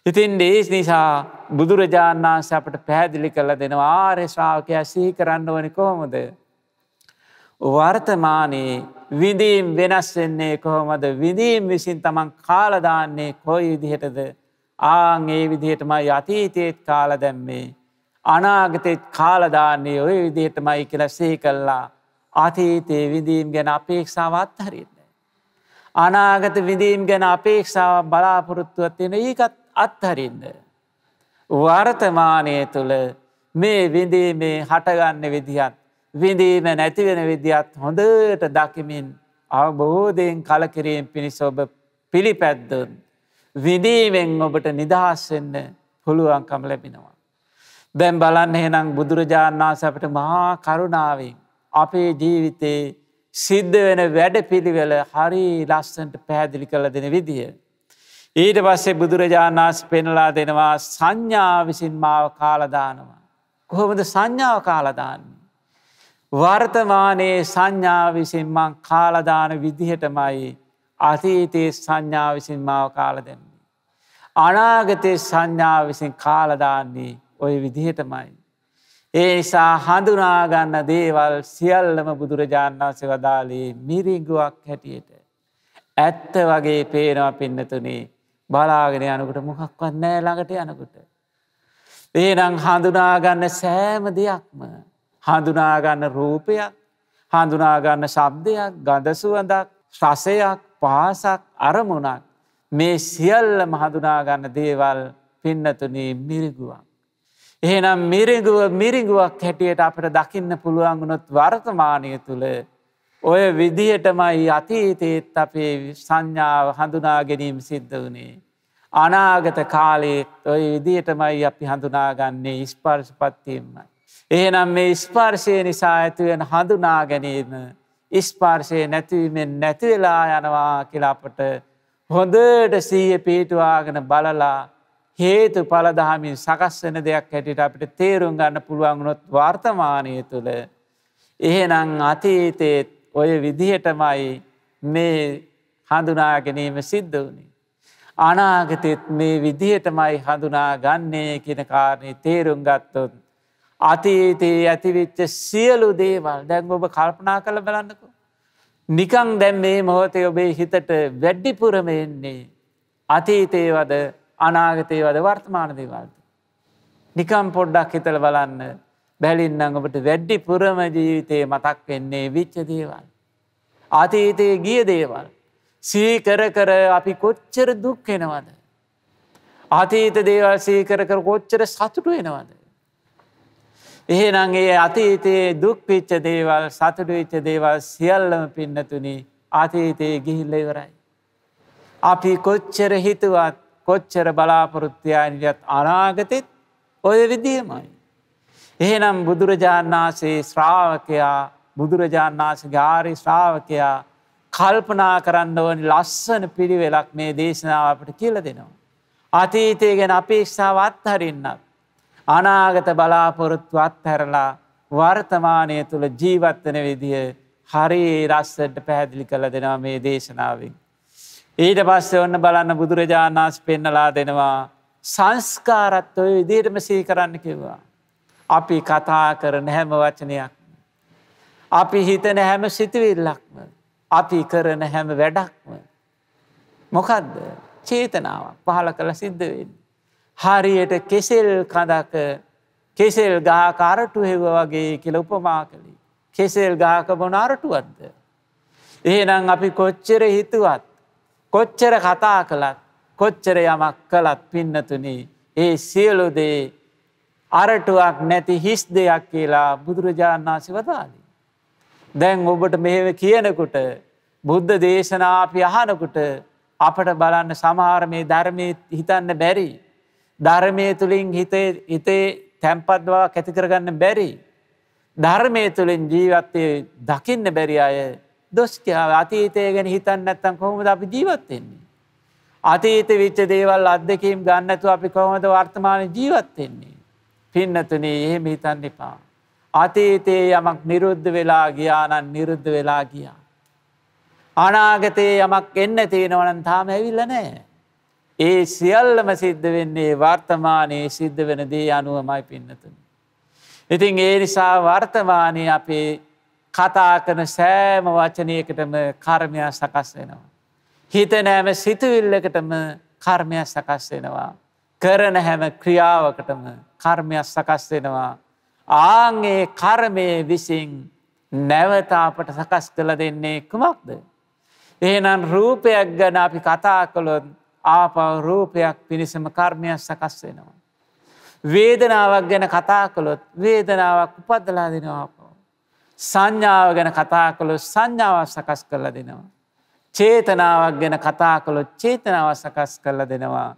ඉතින් ඒ නිසා බුදුරජාණන් වහන්සේ අපට පැහැදිලි කළ දෙනවා ආර්යශ්‍රාවකය සිහි කරන්න ඕනි කොහොමද. වර්තමානයේ විඳීම් වෙනස් වෙන්නේ කොහොමද විඳීම් විසින් තමන් කාලදාන්නේ කොයි විදිහටද ආං ඒ විදිහටමයි අතීතයේත් කාල දැම්මේ. අනාගතෙත් කාලදාන්නේ ඔය විදිහටමයි කියලා සිහි කල්ලා අතීතයේ විඳීම් ගැන අපේක්ෂාවත් හරින්න. අනාගත විඳීම් ගැන අපේක්ෂාව බලාපොරොත්තුවත් තියෙන ඒකත් අත්හරින්ද. වර්තමානය තුළ මේ විඳීමේ හටගන්න විදිහත් විඳීම නැතිවෙන විදිහත් හොඳට දකිමින් අවබෝධයෙන් කලකිරීම පිණිස ඔබ පිළිපැද්දුන්. විඳීමෙන් ඔබට නිදහස්සෙන්න පුළුවන්කම ලැබෙනවා. දැම් බලන්න හෙනම් බුදුරජාණන් සැපට මහා කරුණාවෙන් අපේ ජීවිතයේ සිද්ධ වෙන වැඩ පිළිවෙල හරි ලස්සන්ට පැහැදිලි කළ දෙන විදිිය. ඊට පස්සේ බුදුරජාණන්ස් පෙනලා දෙනවා සංඥා විසින් මාව කාලදානවා. කොහොමද සංඥාව කාලදාන්නේ. වර්තමානයේ සංඥා විසින් මං කාලදාන විදිහටමයි අතීතයේ සංඥා විසින් මාව කාල දෙන්නේ. අනාගතයේ සංඥා විසින් කාලදාන්නේ ඔය විදිහටමයි. ඒ නිසා හඳුනාගන්න දේවල් සියල්ලම බුදුරජාණන් වන්සේ වදාලේ මිරිගුවක් හැටියට. ඇත්ත වගේ පේනවා පින්නතුනේ බලාගෙන යනකුට මොහක්වත් නෑ ළඟට යනකුට. ඒනම් හඳුනාගන්න සෑම දෙයක්ම හඳුනාගන්න රූපයක් හඳුනාගන්න ශබ්දයක් ගඳසුවඳක් ශ්‍රසයක් පාසක් අරමුණක් මේ සියල්ල මහඳුනාගන්න දේවල් පින්නතුනී මිරිගුවක්. එහෙනම් මිරිගුව මිරිගුවක් හැටියට අපට දකින්න පුළුවන්ගුණොත් වර්තමානය තුළ ඔය විදිහටමයි අතීතයත් අපේ සංඥාව හඳුනා ගැනීම සිද්ධ වනේ. අනාගත කාලේත් ඔය විදිහටමයි අපි හඳුනාගන්නේ ඉස්පාර්ශ පත්තියෙන්මයි. එහෙනම් මේ ස්පර්ශය නිසා ඇතිවෙන් හඳුනා ගැනීම ඉස්පාර්ශය නැතිවීමෙන් නැතිවෙලා යනවා කියලාපට හොඳට සීය පිටවාගෙන බලලා හේතු පලදහමින් සකස්වන දෙයක් හැටිට අපිට තේරුම් ගන්න පුළුවන්ගුණොත් වර්තමානය තුළ එහෙනම් අතීතයේත් ඔය විදිහටමයි මේ හඳුනා ගැනීම සිද්ධ වනේ. අනාගතෙත් මේ විදිහටමයි හඳුනා ගන්නේ කියන කාරණය තේරුම් ගත්තොත්. අතීතයේ ඇතිවිච්ච සියලු දේවල් දැන් ඔබ කල්පනා කළ බලන්නකු. නිකං දැම් මේ මොහොතේ ඔබේ හිතට වැඩ්ඩිපුරම එන්නේ. අතීතේවද අනාගතයවද වර්තමාන දේවල්ද. නිකම් පොඩ්ඩක් හිතල බලන්න බැලින්නඟමට වැඩ්ඩි පුරම ජීවිතයේ මතක් වෙන්නේ විච්ච දේවල්. අතීතයේ ගිය දේවල්. සීකර කර අපි කොච්චර දුක්කෙනවද. අතීත දේවල් සීකර කර කොච්චර සතුටු වෙනවද. එහෙනගේ අතීතයේ දුක්පිච්ච දේවල් සතුටු විච්ච දේවල් සියල්ලම පින්නතුනි අතීතයේ ගිහිල්ල ඉවරයි. අපි කොච්චර හිතුවත් කොච්චර බලාපොරොත්තියානිලත් අනාගතෙත් ඔය විදිහමයි. එහෙනම් බුදුරජාණන් වහන්සේ ශ්‍රාවකයා බුදුරජාණන් වහන්සේගේ ආරි ශ්‍රාවකයා කල්පනා කරන්න ඕනි ලස්සන පිළිවෙලක් මේ දේශනාව අපට කියල දෙනවා. අතීතය ගැන අපේක්ෂාව අත්හරින්නත්. අනාගත බලාපොරොත්තු අත්හැරලා වර්තමානය තුළ ජීවත්වන විදිහ හරියේ රස්සට පැහැදිලි කළ දෙනවා මේ දේශනාවෙන්. ඊට පස්සේ ඔන්න බලන්න බුදුරජාණන්ස් පෙන්නලා දෙනවා සංස්කාරත් ඔය විදිරම සී කරන්න කිව්වා. අපි කතා කරන හැම වචනයක්. අපි හිතන හැම සිතුවිල්ලක්ම. අපි කරන හැම වැඩක්ම. මොකදද චේතනාවක් පහල කළ සිද්ධවෙන්න. හරියට කෙසෙල් කඳක කෙසෙල් ගාක අරටු හෙව වගේ කියල උපමා කළි. කෙසෙල් ගාක බොන අරටුවත්ද. එහෙනම් අපි කොච්චර හිතුවත් කොච්චර කතා කළත් කොච්චර යමක් කළත් පින්නතුනි ඒ සියලුදේ අරටුවක් නැති හිස් දෙයක් කියලා බුදුරජාණන් වන්සේ වදාලි. දැන් ඔබට මෙහෙව කියනකුට බුද්ධ දේශනාපි අහනකුට අපට බලන්න සමහර මේ ධර්මය හිතන්න බැරි. ධර්මය තුළින් හිතේ තැම්පත්වා ඇතිකරගන්න බැරි. ධර්මය තුළින් ජීවත්තය දකින්න බැරි අය දොස්කයාව අතීතය ගැන හිතන්න ඇත්තම් කොහොමද අපි ජීවත්වෙන්නේ. අතීත විච්ච දේවල් අත්දකීම් ගන්නතු අපි කොහොමද වර්තමාන ජීවත්වෙන්නේ. පින්නතුනේ එහෙම හිතන්න එපා. අතීතයේ යමක් නිරුද්ධ වෙලා ගියානන් නිරුද්ධ වෙලා ගියා. අනාගතයේ යමක් එන්න තියෙනවනන් තාම ඇවිල්ල නෑ. ඒ සියල්ලම සිද්ධ වෙන්නේ වර්තමානයේ සිද්ධ වෙන දේ අනුවමයි පින්නතුන. ඉතින් ඒ නිසා වර්තමානය අපේ කතා කන සෑම වචනයකටම කර්මයක් සකස් වෙනවා. හිත නෑම සිතුවිල්ලකටම කර්මයක් සකස් වෙනවා. කරන හැම ක්‍රියාවකටම කර්මයක් සකස් වෙනවා. ආංගේ කර්මය විසින් නැවත අපට සකස් කළ දෙන්නේ කුමක්ද. එහෙනම් රූපයක් ගැන අපි කතා කළොත් ආපව රූපයක් පිණිසම කර්මයක් සකස් වෙනවා. වේදනාවක් ගැන කතා කළොත් වේදනාවක් උපදලා දෙනවා. සංඥාව ගැන කතා කළොත් සංඥාවක් සකස් කරලා දෙනවා. චේතනාවක් ගැන කතා කළොත් චේතනාව සකස් කරලා දෙනවා.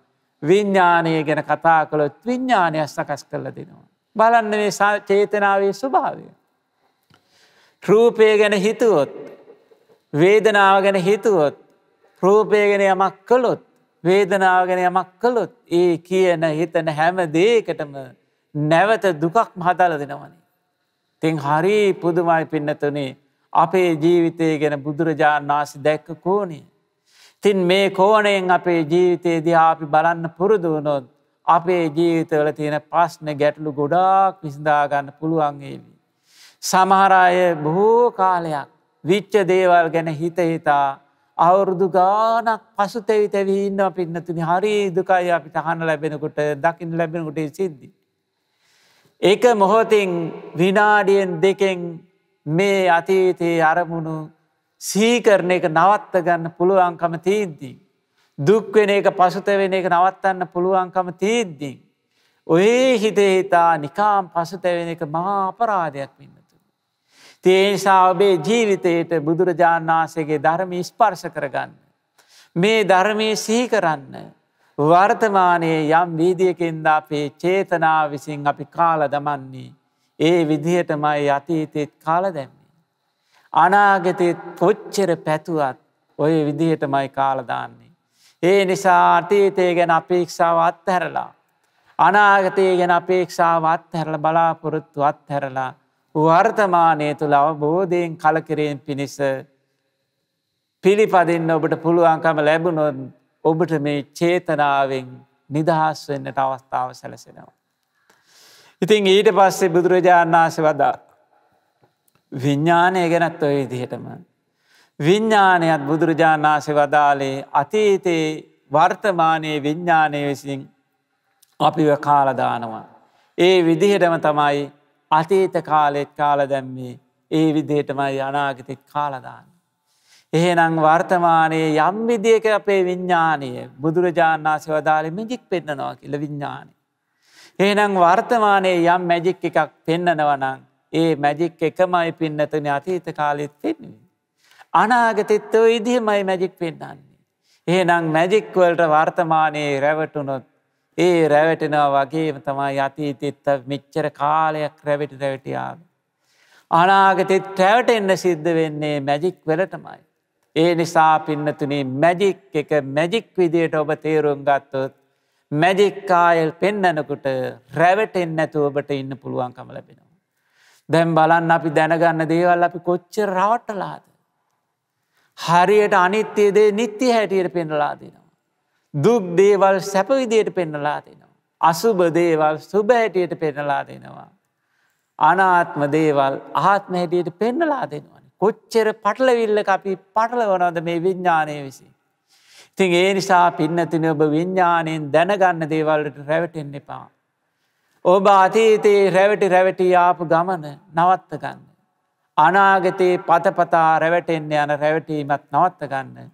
විඤ්ඥානය ගැන කතා කළොත් විඤ්ඥානය සකස් කරල දෙනවා. බලන්න නිසා චේතනාවේ ස්වභාවය. රූපය ගැන හිතුවොත් වේදනාව ගැන හිතුවොත් රූපය ගැන යමක් කළොත් වේදනාව ගැන යමක් කළොත් ඒ කියන හිතන හැම දේකටම නැවත දුකක් මහදල දෙනවනේ. තිං හරි පුදුමයි පින්නතුනේ අපේ ජීවිතය ගැන බුදුරජාණන් වහන්සි දැක්ක කෝනේ. තින් මේ කෝනයෙන් අපේ ජීවිතයේ දිහා අපි බලන්න පුරුදු වුණොත් අපේ ජීවිතවල තියෙන ප්‍රශ්න ගැටලු ගොඩාක් විසඳාගන්න පුළුවන්ගේවි. සමහරය බොහෝ කාලයක් විච්ච දේවල් ගැන හිත හිතා අවුරුදු ගානක් පසුතැවි තැවීන්න පින්නතුනි හරි දුකයි අපි තහන ලැබෙනකොට දකිින් ලැබෙනකොට සිද්ධි. ඒක මොහොතින් විනාඩියෙන් දෙකෙන් මේ අතීතයේ අරමුණු සීකරණ එක නවත්ත ගන්න පුළුවන්කම තිීද්දී. දුක්වෙන එක පසුතැවෙන එක නවත්තන්න පුළුවන්කම තිීද්දී. ඔයේ හිතේ හිතා නිකාම් පසුතැවෙන එක මහා අපරාධයක් වන්නතු. තියනිසා ඔබේ ජීවිතයට බුදුරජාණන් වන්සේගේ ධර්මී ස්පර්ශ කරගන්න. මේ ධර්මය සීකරන්න වර්තමානයේ යම් වීදියකෙන්ද අපේ චේතනා විසින් අපි කාල දමන්නේ. ඒ විදිහටමයි අතීතෙත් කාල දැම්. අනාගතය කොච්චර පැතුවත් ඔය විදිහටමයි කාලදාන්නේ. ඒ නිසා අතීතය ගැන අපේක්ෂාව අත්හැරලා. අනාගතය ගැන අපේක්ෂාව අත්හැරල බලාපොරොත්තු අත්හැරලා වර්තමානය තුළ අවබෝධයෙන් කලකිරයෙන් පිණිස පිළිපදින්න ඔබට පුළුවන්කම ලැබුණොත් ඔබට මේ චේතනාවෙන් නිදහස් වෙන්නට අවස්ථාව සැලසෙනවා. ඉතින් ඊට පස්සේ බුදුරජාණන් වහන්සේ වදා විඤ්ඥානය ගැනත් ඔය දිහටම. විඤ්ඥානයත් බුදුරජාණාසය වදාලේ අතීතයේ වර්තමානයේ විඤ්ඥානය විසින් අපිව කාලදානවා. ඒ විදිහටම තමයි අතීත කාලෙත් කාල දැම්මේ ඒ විදිහටමයි අනාගතෙත් කාලදාන්න. එහෙනං වර්තමානයේ යම් විදියක අපේ විඤ්ඥානය බුදුරජාණාසය වදාලේ මිජික් පෙන්න්නනවා කියල විඤ්ඥානය. ඒනම් වර්තමානයේ යම් මැජික් එකක් පෙන්නනවනං ඒ මැජික් එකමයි පින්නතන අතීත කාලෙත් පෙන්වේ. අනාගතෙත්තව ඉදිහමයි මැජික් පෙන්න්නන්නේ. ඒනම් මැජික්වල්ට වර්තමානයේ රැවටුනොත් ඒ රැවටෙනවා වගේම තමයි අතීතිත්ත මිච්චර කාලයක් රැවිට රැවටියාව. අනාගතෙත් රැවට එන්න සිද්ධ වෙන්නේ මැජික් වලටමයි. ඒ නිසා පින්නතුනේ මැජික් එක මැජික් විදියට ඔබ තේරුම් ගත්තොත් මැජික්කායල් පෙන්නනකුට රැවටෙන් නැතු ඔබට ඉන්න පුළුවන්කම ලැබෙනවා. දැම් බලන්න අපි දැනගන්න දේවල් අපි කොච්ච රවටලාද. හරියට අනිත්‍යයේදේ නිත්‍ය හැටියට පෙන්නලා දෙනවා. දුක් දේවල් සැපවිදියට පෙන්නලා දෙනවා. අසුභ දේවල් සුභ හැටියට පෙන්නලා දෙනවා. අනාත්ම දේවල් ආත්ම හැටියට පෙන්නලා දෙනවා. කොච්චර පටලවිල්ල අපි පටලවනොද මේ විඤ්ඥානය විසි. ඉතින් ඒ නිසා පින්නතින ඔබ විඤ්ඥානයෙන් දැනගන්න දේවල්ට රැවටෙන් එපා. ඔබ අතීතයේ රැවටි රැවටී ආපු ගමන නවත්ත ගන්න. අනාගතයේ පතපතා රැවටෙන්න යන රැවටීමත් නවත්ත ගන්න.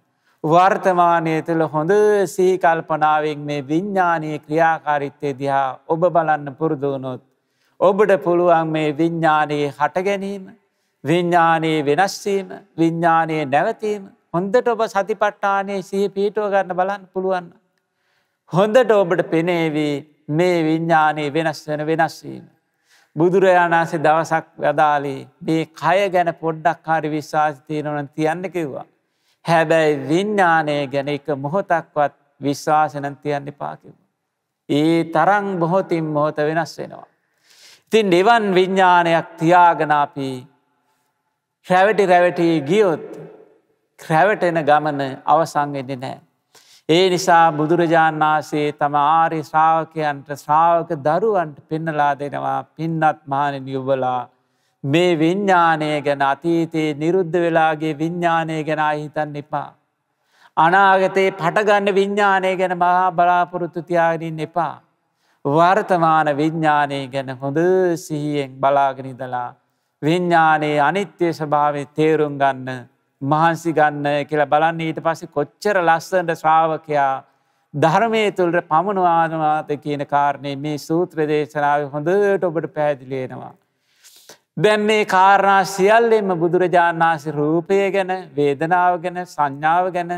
වර්තමානය තුළ හොඳ සීකල්පනාවෙන් මේ විඤ්ඥානයේ ක්‍රියාකාරිත්තය දිහා ඔබ බලන්න පුරුදුවනොත්. ඔබට පුළුවන් මේ විඤ්ඥානයේ හට ගැනීම, විඤ්ඥානයේ වෙනස්වීම, විඤ්ඥානයේ නැවතීම හොඳට ඔබ සතිපට්ටානයේ සිහ පීටුව ගන්න බලන්න පුළුවන්. හොඳට ඔබට පෙනේවී මේ විඤ්ඥානයේ වෙනස් වෙන වෙනස්වීම. බුදුරජාණන්සේ දවසක් වැදාලේ මේ කය ගැන පොඩ්ඩක් හරි විශ්වාසතියනවන තියන්න කිව්වා. හැබැයි විඤ්ඥානය ගැන එක මොහොතක්වත් විශ්වාසනන් තියන්න පාකිව. ඒ තරං බොහොතින් මොහොත වෙනස් වෙනවා. ඉතින් නිවන් විඤ්ඥානයක් තියාගනාපී රැවටි රැවටී ගියොත් ක්‍රැවටෙන ගමන අවසංවෙන්නේ නෑ. ඒ නිසා බුදුරජාණන් වහන්සේ තම ආරි ශ්‍රාවකයන්ට ශ්‍රාවක දරුවන්ට පෙන්නලා දෙනවා පින්නත් මානෙන් යුබලා මේ විඤ්ඥානය ගැන අතීතයේ නිරුද්ධ වෙලාගේ විඤ්ඥානය ගැන හිතන්න එපා. අනාගතයේ පටගන්න විඤ්ඥානය ගැන මහා බලාපොරොත්තු තියාගනින් එපා. වර්තමාන විඤ්ඥානය ගැන හොඳ සිහියෙන් බලාගනිදලා විඤ්ඥානයේ අනිත්‍ය ස්භාවය තේරුම් ගන්න මහන්සි ගන්න කියලා බලන්න ඊට පස්සේ කොච්චර ලස්සට ශ්‍රාවකයා ධර්මය තුළට පමණවානවාත කියන කාරණය මේ සූත්‍ර දේශනාව හොඳට ඔබට පැදිලේනවා. දැන් මේ කාරණා සියල්ලෙම බුදුරජාණන්සේ රූපය ගැන වේදනාව ගැන සංඥාව ගැන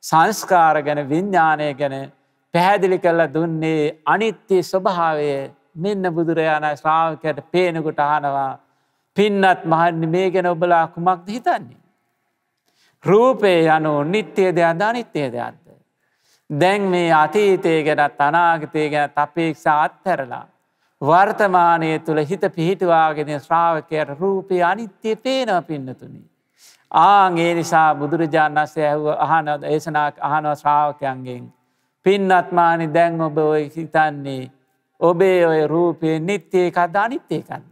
සංස්කාර ගැන විඤ්ඥානය ගැන පැහැදිලි කරලා දුන්නේ අනිත්‍ය ස්වභාවය මෙන්න බුදුරජාණන් ශ්‍රාවකයට පේනකුට අහනවා පින්නත් මහන්න මේ ගැන ඔබලා කුමක්ද හිතන්නේ. රූපය යනු නිත්‍යය දෙයක් ධනිත්‍යය දෙයක්ද. දැන් මේ අතීතය ගැනත් අනාගතය ගැන අපේක්ෂා අත්හැරලා. වර්තමානය තුළ හිත පිහිටවාගෙන ශ්‍රාවකයට රූපය අනිත්‍යය පේනව පින්නතුනි. ආගේ නිසා බුදුරජාණන්සේ ඇහුව අහන දේශනා අහනව ශ්‍රාවකයන්ගෙන්. පින්නත්මානි දැන් ඔබ ඔය හිතන්නේ ඔබේ ඔය රූපය නිත්‍යයකත් අනිත්‍යයකන්ද.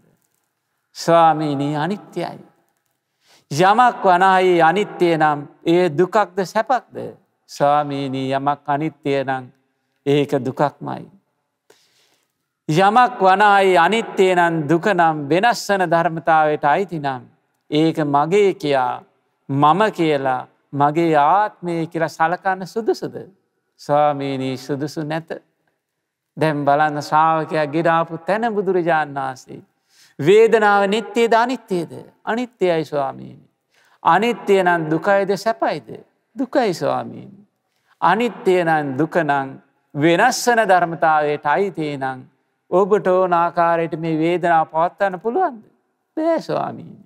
ස්වාමීනී අනිත්‍යයි. යමක් වනායේ අනිත්‍යය නම් ඒ දුකක්ද සැපක්ද ස්වාමීනී යමක් අනිත්‍යය නම් ඒක දුකක්මයි. යමක් වනායි අනිත්‍යය නම් දුකනම් වෙනස්වන ධර්මතාවට අයිතිනම් ඒක මගේ කියා මම කියලා මගේ ආත්මය කියලා සලකන්න සුදුසුද ස්වාමීනී සුදුසු නැත දැම් බලන්න ශාවකයක් ගෙඩාපු තැන බුදුරජාණන් වහන්සේ වේදනාව නිත්‍යයේද අනිත්‍යයේද අනිත්‍යයි ස්වාමීනි. අනිත්‍යය නම් දුකයිද සැපයිද දුකයි ස්වාමීනි. අනිත්‍යයනන් දුකනං වෙනස්සන ධර්මතාවයට අයිතියනං ඔබට ඕනාකාරයට මේ වේදනා පවත්වන්න පුළුවන්ද. බෑස්වාමීනි.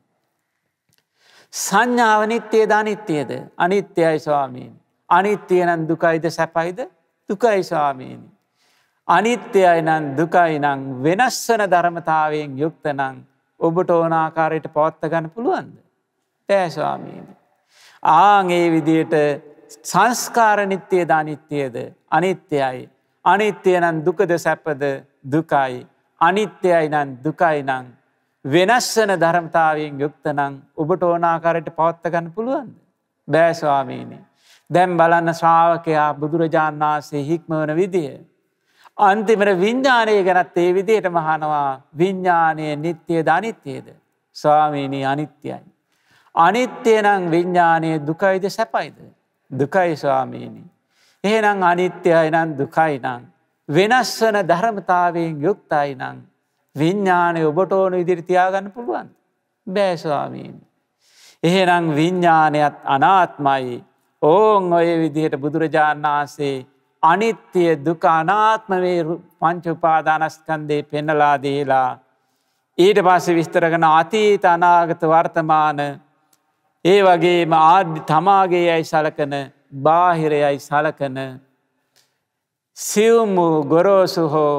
සංඥාව නිත්‍යය ධනිත්‍යයද අනිත්‍යයි ස්වාමීන්. අනිත්‍යයනන් දුකයිද සැපයිද දුකයි ස්වාමීනි. අනිත්‍යයි නං දුකයි නං වෙනස්වන ධර්මතාවයෙන් යුක්ත නං ඔබට ඕනාකාරයට පවත්තගන්න පුළුවන්ද. තෑස්වාමීම. ආංඒ විදියට සංස්කාරනිත්‍යය ධනිත්‍යයද අනිත්‍යයි. අනිත්‍යය නන් දුකද සැපද දුකයි. අනිත්‍යයි නන් දුකයි නං. වෙනස්වන ධර්මතාවයෙන් යුක්ත නං ඔබට ඕනාකාරයට පවත්තගන්න පුළුවන්ද. බෑස්වාමීනි. දැම් බලන්න ශ්‍රාවකයා බුදුරජාණන් වහන්සේ හික්මවන විදිහ. අන්තිමට විඤ්ඥානය ගැනත් ඒ විදියට මහනවා විඤ්ඥානය නිත්‍යය ධනිත්‍යයද ස්වාමීනී අනිත්‍යයි. අනිත්‍යයනං විඤ්ඥානයේ දුකයිද සැපයිද. දුකයි ස්වාමීනී. එහෙනම් අනිත්‍යයි නම් දුකයිනං. වෙනස්වන ධර්මතාවයෙන් යුක්තයි නං විඤ්ඥානය ඔබට ඕනු ඉදිරිතියාගන්න පුළුවන්. බෑස්වාමීන්. එහෙනම් විඤ්ඥානයත් අනාත්මයි ඕන් ඔය විදිහට බුදුරජාණන් වහන්සේ අනිත්‍ය දුක අනාත්මවේ පංච උපාදානස්කන්දේ පෙන්නලා දේලා. ඊට පස්ස විස්තරගන අතීත අනාගත වර්තමාන ඒ වගේම ආධ්‍ය තමාගේ යයි සලකන බාහිරයයි සලකන සියුම්මු ගොරෝසු හෝ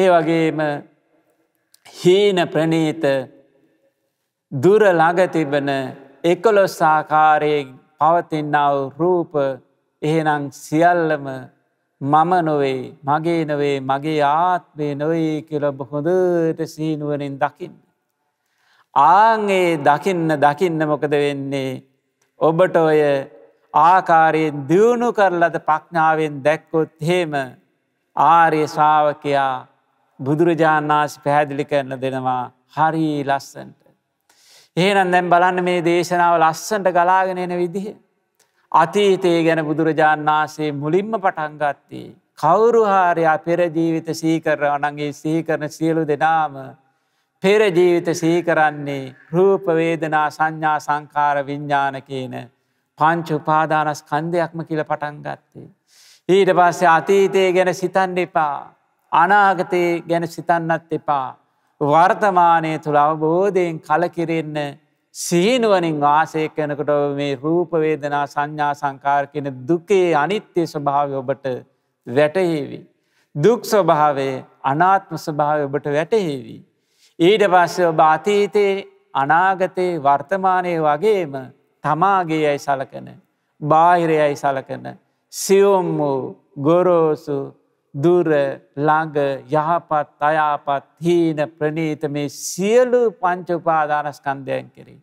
ඒ වගේම හීන ප්‍රනීත දුර ළඟතිබන එකොලොස් ආකාරයෙන් පවතින්නාව රූප එහෙනම් සියල්ලම මම නොවේ මගේ නොවේ මගේ ආත්මේ නොවේ කියලබ හොඳට සීනුවනින් දකින්න. ආංගේ දකින්න දකින්න මොකද වෙන්නේ ඔබට ඔය ආකාරයෙන් දියුණු කරලද පක්ඥාවෙන් දැක්කොත් හෙම ආරය ශාවකයා බුදුරජාණාශ පැහැදිලි කරන්න දෙනවා හරී ලස්සන්ට. ඒනම් දැම් බලන්න මේ දේශනාව ලස්සන්ට ගලාගෙන එන විදිහ. අතීතයේ ගැන බුදුරජාණන් වහන්සේ මුලින්ම පටන්ගත්තේ. කවුරුහාරයා පෙරජීවිත සීකරවනගේ සීකරන සියලු දෙනාම පෙරජීවිත සීකරන්නේ රූපවේදනා සංඥා සංකාර විඤ්ඥාන කියන පංච උපාදානස් කන්දයක්ම කියල පටන්ගත්තේ. ඊට පස්සේ අතීතය ගැන සිතන් එපා අනාගතයේ ගැන සිතන්නත් එපා. වර්තමානය තුළ අවබෝධයෙන් කලකිරෙන්න සීනුවනින් වාසය කනකොට මේ රූපවේදනා සංඥා සංකාරකෙන දුකේ අනිත්‍ය ස්වභාව ඔබට වැටහේවි. දුක් ස්වභාවේ අනාත්ම ස්වභාව ඔබට වැටහේවි. ඊට පස්ස ඔබ අතීතයේ අනාගතයේ වර්තමානය වගේම තමාගේ යයි සලකන බාහිරයයි සලකන සියොම් වූ ගොරෝසු දුර ළඟ යහපත් අයාපත් හීන ප්‍රනීත මේ සියලු පංචඋපාදානස්කන්ධයන් කෙරේ.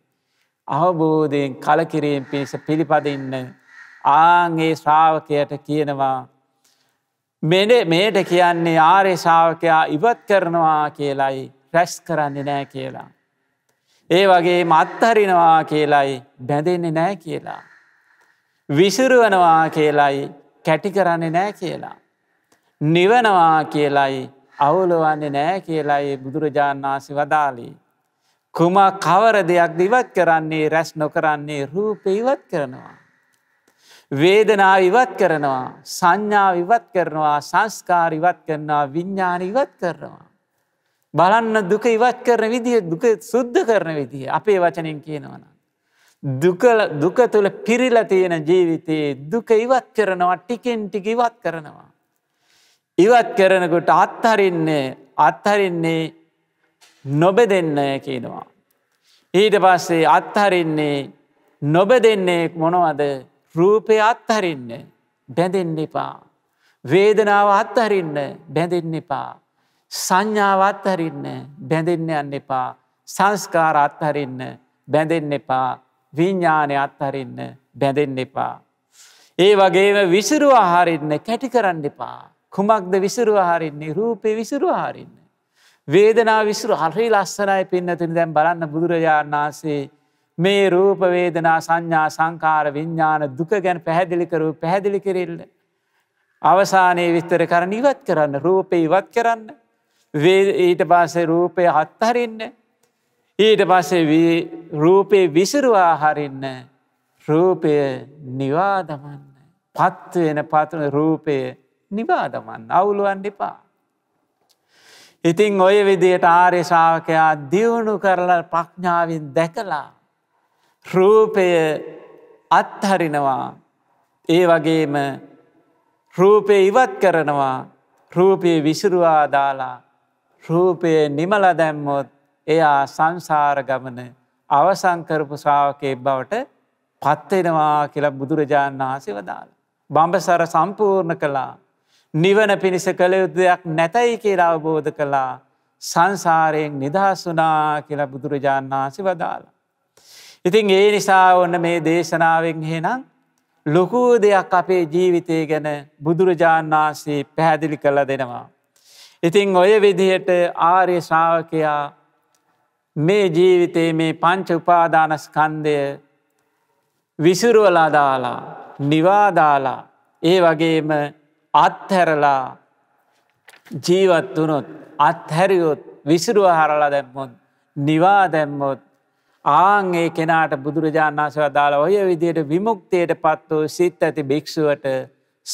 අවබෝධයෙන් කලකිරීම් පිණිස පිළිපදින්න ආගේ ශ්‍රාවකයට කියනවා. මෙන මේට කියන්නේ ආරය ශාවකයා ඉවත් කරනවා කියලයි රැස් කරන්නේ නෑ කියලා. ඒ වගේ මත්හරිනවා කියලයි බැඳෙන්නේ නෑ කියලා. විසුරුවනවා කියලයි කැටි කරන්නේ නෑ කියලා. නිවනවා කියලයි අවුලවන්නේ නෑ කියලයි බුදුරජාණන් වහන්සේ වදාලී. කුමා කවර දෙයක් දිවත් කරන්නේ රැස් නොකරන්නේ රූප ඉවත් කරනවා. වේදනා ඉවත් කරනවා සංඥා ඉවත් කරනවා සංස්කාර ඉවත් කරනවා විඤ්ඥාන ඉවත් කරනවා. බලන්න දුක ඉවත් කරන විදිහ දුක සුද්ධ කරන විදිහ අපේ වචනින් කියනවන. දුක තුළ පිරිල තියෙන ජීවිතයේ දුක ඉවත් කරනවා ටිකෙන් ටික ඉවත් කරනවා. ඉවත් කරනකොට අත්හරින්නේ අත්හරින්නේ නොබ දෙන්න කියනවා. ඊට පස්සේ අත්හරින්නේ නොබ දෙන්නේ මොනවද රූපය අත්හරින්න බැඳෙන්න එපා. වේදනාව අත්හරින්න බැඳෙන්න එපා. සංඥාව අත්හරින්න බැඳෙන්න යන්න එපා. සංස්කාර අත්හරින්න බැඳෙන්න එපා. විඤ්ඥානය අත්හරින්න බැඳෙන්න එපා. ඒ වගේම විසිරුවා හරින්න කැටි කරන්න එපා. කුමක්ද විසුරුව හරින්නේ රූපය විසුරුව හරින්න. වේදනා විසුරු හරි ලස්සනයි පින්නතින දැන් බලන්න බුදුරජාණන් වන්සේ මේ රූපවේදනා සංඥා සංකාර විඤ්ඥාන දුක ගැන පැහැදිලිකරු පැහැදිලි කරල්ල. අවසානයේ විස්තර කරන ඉවත් කරන්න රූපය ඉවත් කරන්න ඊට පාසේ රූපය හත්හරින්න ඊට පස්සේ රූපය විසරුවා හරින්න රූපය නිවාදමන්න පත්වෙන පත්න රූපය නිබාදමන් අවුලුවන් දෙපා. ඉතිං ඔය විදියට ආර්යශාවකයා දියුණු කරලා ප්‍රඥාවෙන් දැකලා රූපය අත්හරිනවා ඒ වගේම රූපය ඉවත් කරනවා රූපය විසුරුවා දාලා රූපය නිමල දැම්මොත් එයා සංසාර ගමන අවසංකරපු ශාවකය බවට පත්වෙනවා කියලා බුදුරජාණන් වහන්සේ වදාළ. බඹසර සම්පූර්ණ කලා නිවන පිණිස කළ යුද්ධයක් නැතැයි කියලා අවබෝධ කළා සංසාරයෙන් නිදහසුනා කියලා බුදුරජාණන් වහන්සි වදාලා. ඉතින් ඒ නිසා ඔන්න මේ දේශනාවෙන් හෙනම් ලොකු දෙයක් අපේ ජීවිතය ගැන බුදුරජාණන් වහන්සේ පැහැදිලි කළ දෙනවා. ඉතිං ඔය විදිහට ආර්ය ශ්‍රාවකයා මේ ජීවිතයේ මේ පංච උපාදානස්කන්දය විසුරුවලා දාලා නිවාදාලා ඒ වගේම අත්හැරලා ජීවත් වනොත් අත්හැරියොත් විසිරුව හරලා දැම්මොත් නිවා දැම්මොත් ආං ඒ කෙනාට බුදුරජාණන්සව දාලා ඔය විදියට විමුක්තියට පත් වූ සිත් ඇති භික්‍ෂුවට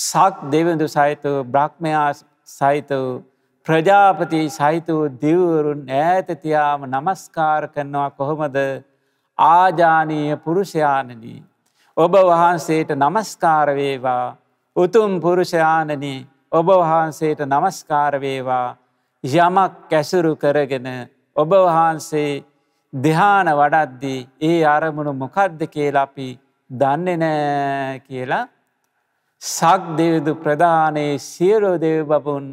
සක් දෙවඳු සහිත වූ බ්‍රහ්මයා සහිත වූ ප්‍රජාපති සහිත වූ දිවවරුන් ඈතතියාම නමස්කාර කරනවා කොහොමද ආජානීය පුරුෂයානනී. ඔබ වහන්සේට නමස්කාරවේවා උතුම් පුරුෂයානනි ඔබවහන්සේට නමස්කාරවේවා යමක් කැසුරු කරගෙන ඔබවහන්සේ දෙහාන වඩද්දී ඒ අරමුණු මොකක්ද කියලාපි දන්නේ නෑ කියලා සක් දෙවිදු ප්‍රධානයේ සියරෝ දෙවබපුන්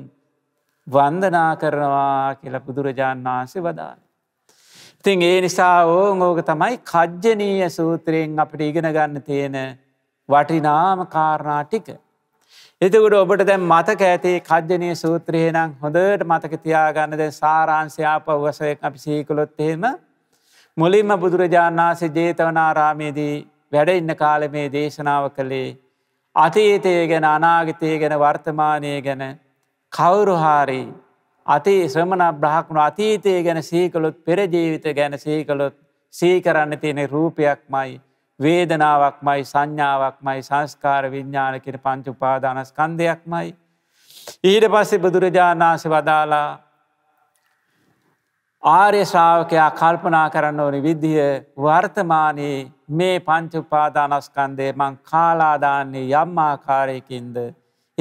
වන්දනා කරනවා කියලා බුදුරජාණන් වහන්සේ වදාළ. ඉතින් ඒ නිසා ඕ ඕක තමයි කජ්ජනීය සූත්‍රයෙන් අපට ඉගෙන ගන්න තියෙන වටිනාම කාරණා ටික. එතකට ඔබට දැන් මතක ඇති කජ්ජනය සූත්‍රයනම් හොඳට මතක තියාගන්න දැ සාරාංශයාපවසයක් අපි සීකුලොත්තේම මුලින්ම බුදුරජාණන්සේ ජේතවනාරාමේදී වැඩ ඉන්න කාල මේ දේශනාව කළේ අතීතය ගැන අනාගතය ගැන වර්තමානය ගැන කවුරුහාරි අති ශ්‍රමණ බ්‍රහක්ුණු අතීතය ගැන සීකලොත් පෙරජීවිත ගැන සීකලොත් සීකරන්න තියෙන රූපයක් මයි වේදනාවක්මයි සංඥාවක්මයි සංස්කාර විඤ්ඥානකට පංච උපාදානස්කන්ධයක්මයි. ඊට පස්සෙ බුදුරජාණන්ස වදාලා ආර්ය ශ්‍රාවකයා කල්පනා කරන්න ඕනි විද්ධිය වර්තමානයේ මේ පංච උපාදානස්කන්දේ මං කාලාදාන්නේ යම් ආකාරයකින්ද.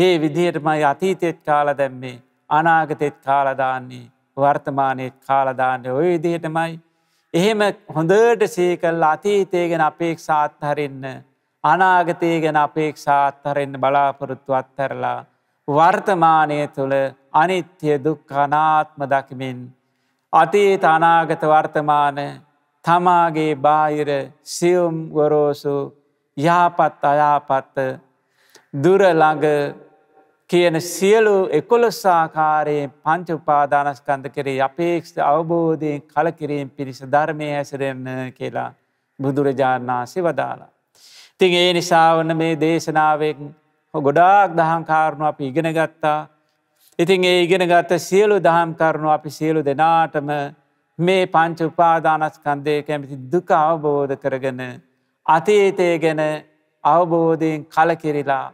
ඒ විදිහටමයි අතීතෙත් කාල දැම්මේ අනාගතෙත් කාලදාන්නේ වර්තමානයත් කාලදාන්න ඔය විදිහටමයි එහෙම හොඳට සේකල් අතීතය ගැන අපේක්ෂාත් හරෙන්න අනාගතය ගැන අපේක්ෂාත් හරෙන්න බලාපොරොත්තු අත්හැරලා වර්තමානය තුළ අනිත්‍ය දුක් අනාත්ම දකිමින් අතීත අනාගත වර්තමාන තමාගේ බාහිර සියුම් ගොරෝසු යහපත් අයාපත්ත දුරළඟ කියන සියලු එකොලොස්සාකාරයේ පංච උපාදානස්කන්ධ කරේ අපේක්ෂ අවබෝධයෙන් කලකිරීම් පිරිස ධර්මය හැසිරෙන්න කියලා බුදුරජාණන් වහන්සේ වදාලා. තින් ඒ නිසාවන මේ දේශනාවෙන් ගොඩාක් දහම් කාරණු අපි ඉගෙන ගත්තා. ඉතින් ඒ ඉගෙන ගත්ත සියලු දහම් කරනු අපි සියලු දෙනාටම මේ පංච උපාදානස්කන්දය කැමිති දුක අවබෝධ කරගෙන අතීතය ගැන අවබෝධයෙන් කලකිරිලා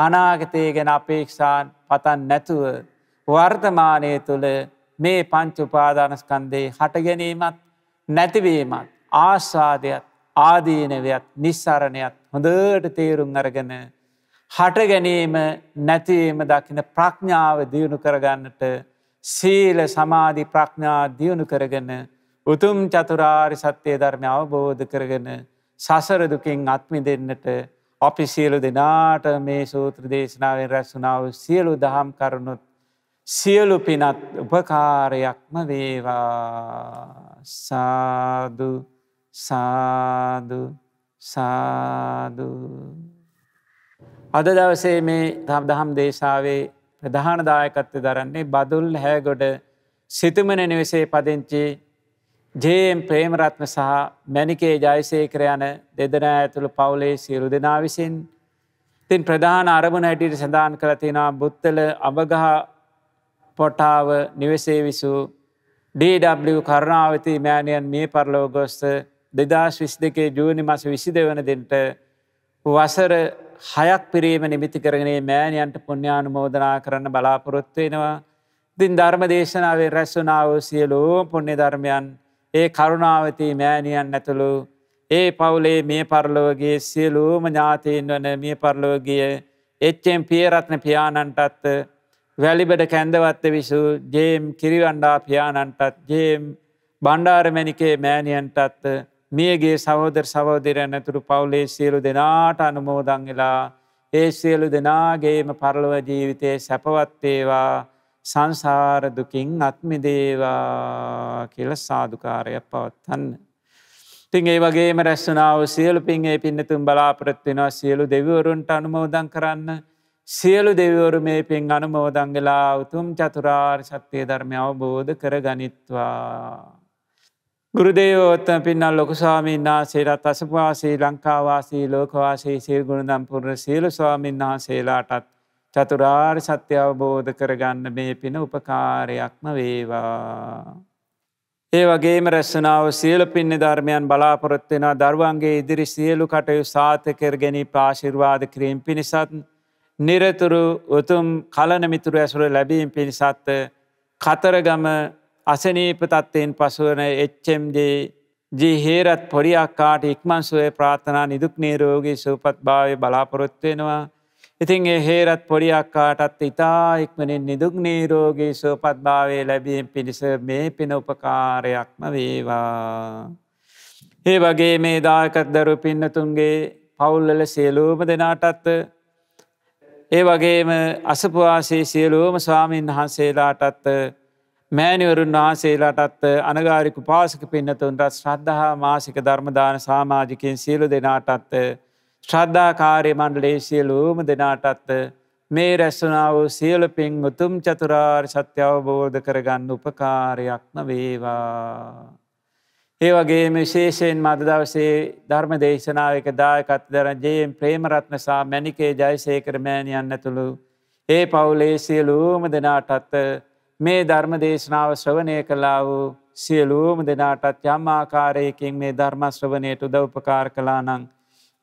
අනාගතය ගැන අපේක්ෂාන් පතන් නැතුව වර්තමානය තුළ මේ පංචුපාදානස්කන්දේ හටගැනීමත් නැතිවීමත් ආස්වාදයත් ආදීනවයත් නිස්සාරණයත් හොඳට තේරුම් අරගෙන හටගැනීම නැතිවීම දකින ප්‍රඥාව දියුණු කරගන්නට සීල සමාධි ප්‍රඥා දියුණු කරගෙන උතුම් චතුරාරි සත්‍යය ධර්මය අවබෝධ කරගෙන සසරදුකින් අත්මි දෙන්නට අපි සියලු දෙනාට මේ සූත්‍ර දේශනාවෙන් රැස්සුනාව සියලු දහම් කරුණුත් සියලු පිනත් උපකාරයක්ම වේවා සාදු සාදු සාදු අද දවසේ මේ තම් දහම් දේශාවේ ප්‍රධානදායකත්ව දරන්නේ බදුල් හැගොඩ සිතුමන නිවසේ පදිංචේ ජේම් ප්‍රේමරත්න සහ මැනිකේ ජයසේකර යන දෙදනා ඇතුළු පවුලේ සියලු දෙනා විසින් තින් ප්‍රධාන අරමුණ හැටියට සඳහන් කළ තිනා බුත්තල අබගහ පොටාව නිවසේ විසූ ඩW කරුණාවති මෑණියන් මේ පරලෝගොස්ත දෙදස් විස් දෙකේ ජූනි මස විසි දෙවන දෙන්ට වසර හයක් පිරීම නිමිති කරගනේ මෑණියන්ට පුුණ්‍යානු මෝදනා කරන්න බලාපොරොත්වෙනවා. දින් ධර්ම දේශනාවේ රැස්සුනාව සියලෝ පුුණ්‍ය ධර්මයන් ඒ කරුණාවති මෑණියන් ඇතුළු ඒ පවුලේ මේ පරලොවගේ සියලූම ඥාතීන් වන මිය පරලොවගිය එච්චෙන් පියරත්න පියාණන්ටත්ත වැලිබඩ කැන්දවත්ත විසු ජේම් කිරිවණ්ඩා පියාණන්ටත් ජේම් බණ්ඩාරමැනිකේ මෑණියන්ටත්ත මියගේ සහෝදර සහෝදිරයන් ඇතුළු පවුලේ සියලු දෙනාට අනුමෝදංගලා ඒ සියලු දෙනාගේම පරලොව ජීවිතයේ සැපවත්තේවා සංසාර දුකින් අත්මිදේවා කියල සාධකාරයක් පවත්හන්න. තින් ඒ වගේම රැස්සනාව සියලු පින් ඒ පින්නතුම් බලාපොරත්වෙනවා සියලු දෙවරුන්ට අනුමෝදන් කරන්න සියලු දෙවරු මේ පින් අනුමෝදංගලා උතුම් චතුරාර් සත්‍යය ධර්මය අවබෝධ කර ගනිත්වා. ගුරුදේවෝත්තම පින්නල් ලොකුස්වාමීන්නා සේරත් අසපවාසී ලංකාවාසී ලෝකවාසී සිල්ගුණ දම්පුර සියලු ස්වාමින්න්නා සේලාටත් චතුරාර් සත්‍ය අවබෝධ කරගන්න මේ පින උපකාරයක්ම වේවා. ඒ වගේම රැස්සනාව සියල පින්න ධර්මයන් බලාපොරොත්වෙනවා දරුවන්ගේ ඉදිරි සියලු කටයු සාතකරගැනී පාශිර්වාද කිරීම් පිණිසත් නිරතුරු උතුම් කලනමිතුරු ඇසුර ලැබීම් පිණිසත්ත කතරගම අසනීප තත්ත්වයෙන් පසුවන එච්චම්ජ ජිහේරත් පොඩියක්කාට ඉක්මන් සුවය ප්‍රාථනා නිදුක් නේරෝගී සූපත් භාවය බලාපොරොත්වෙනවා ඉතින් ඒ හේරත් පොඩියක්කාටත් ඉතා ඉක්මනින් නිදුක් නීරෝගී සෝපත්භාවය ලැබීම් පිණිස මේ පින උපකාරයක්ම වේවා. ඒ වගේ මේ දායකත් දරු පින්නතුන්ගේ පවුල්ලල සියලූම දෙනාටත්ව ඒ වගේම අසපවාසේ සියලූම ස්වාමීන් වහන්සේලාටත්ත මෑනිවරුන් වහන්සේලාටත් අනගාරිකු පාසක පින්නතුන්ටත් ශ්‍රද්ධහා මාසික ධර්මදාන සාමාජිකයෙන් සියලු දෙනාටත්ව ශ්‍රද්ධාකාරය මණ්ඩලේ සියලූම දෙනාටත්ත මේ රැස්සනාව සියල පින් උතුම් චතුරාර් සත්‍ය අවබෝධ කරගන්න උපකාරයක්ම වේවා. ඒ වගේ විශේෂයෙන් මද දවසේ ධර්ම දේශනාවක දායකත් දරන ජයෙන් ප්‍රේමරත්නසා මැනිකේ ජයසේකර මෑණියන්න ඇතුළු ඒ පවුලේ සියලූම දෙනාටත්ත මේ ධර්ම දේශනාව ශ්‍රවණය කලා වූ සියලූම දෙනාටත් යම් ආකාරයකින් මේ ධර්මශ්‍රවනයට උදව්පකාර කලා නං.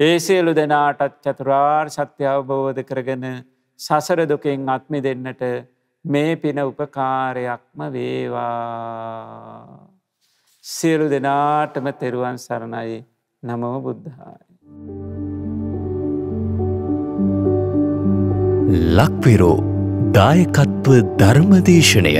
ඒ සියලු දෙනාටත් චතුරාර් සත්‍ය අවබෝධ කරගෙන සසර දුකෙන් අත්මි දෙන්නට මේ පින උපකාරයක්ම වේවා. සියලු දෙනාටම තෙරුවන් සරණයි නමෝ බුද්ධායි. ලක්විරෝ දායකත්ව ධර්මදේශනය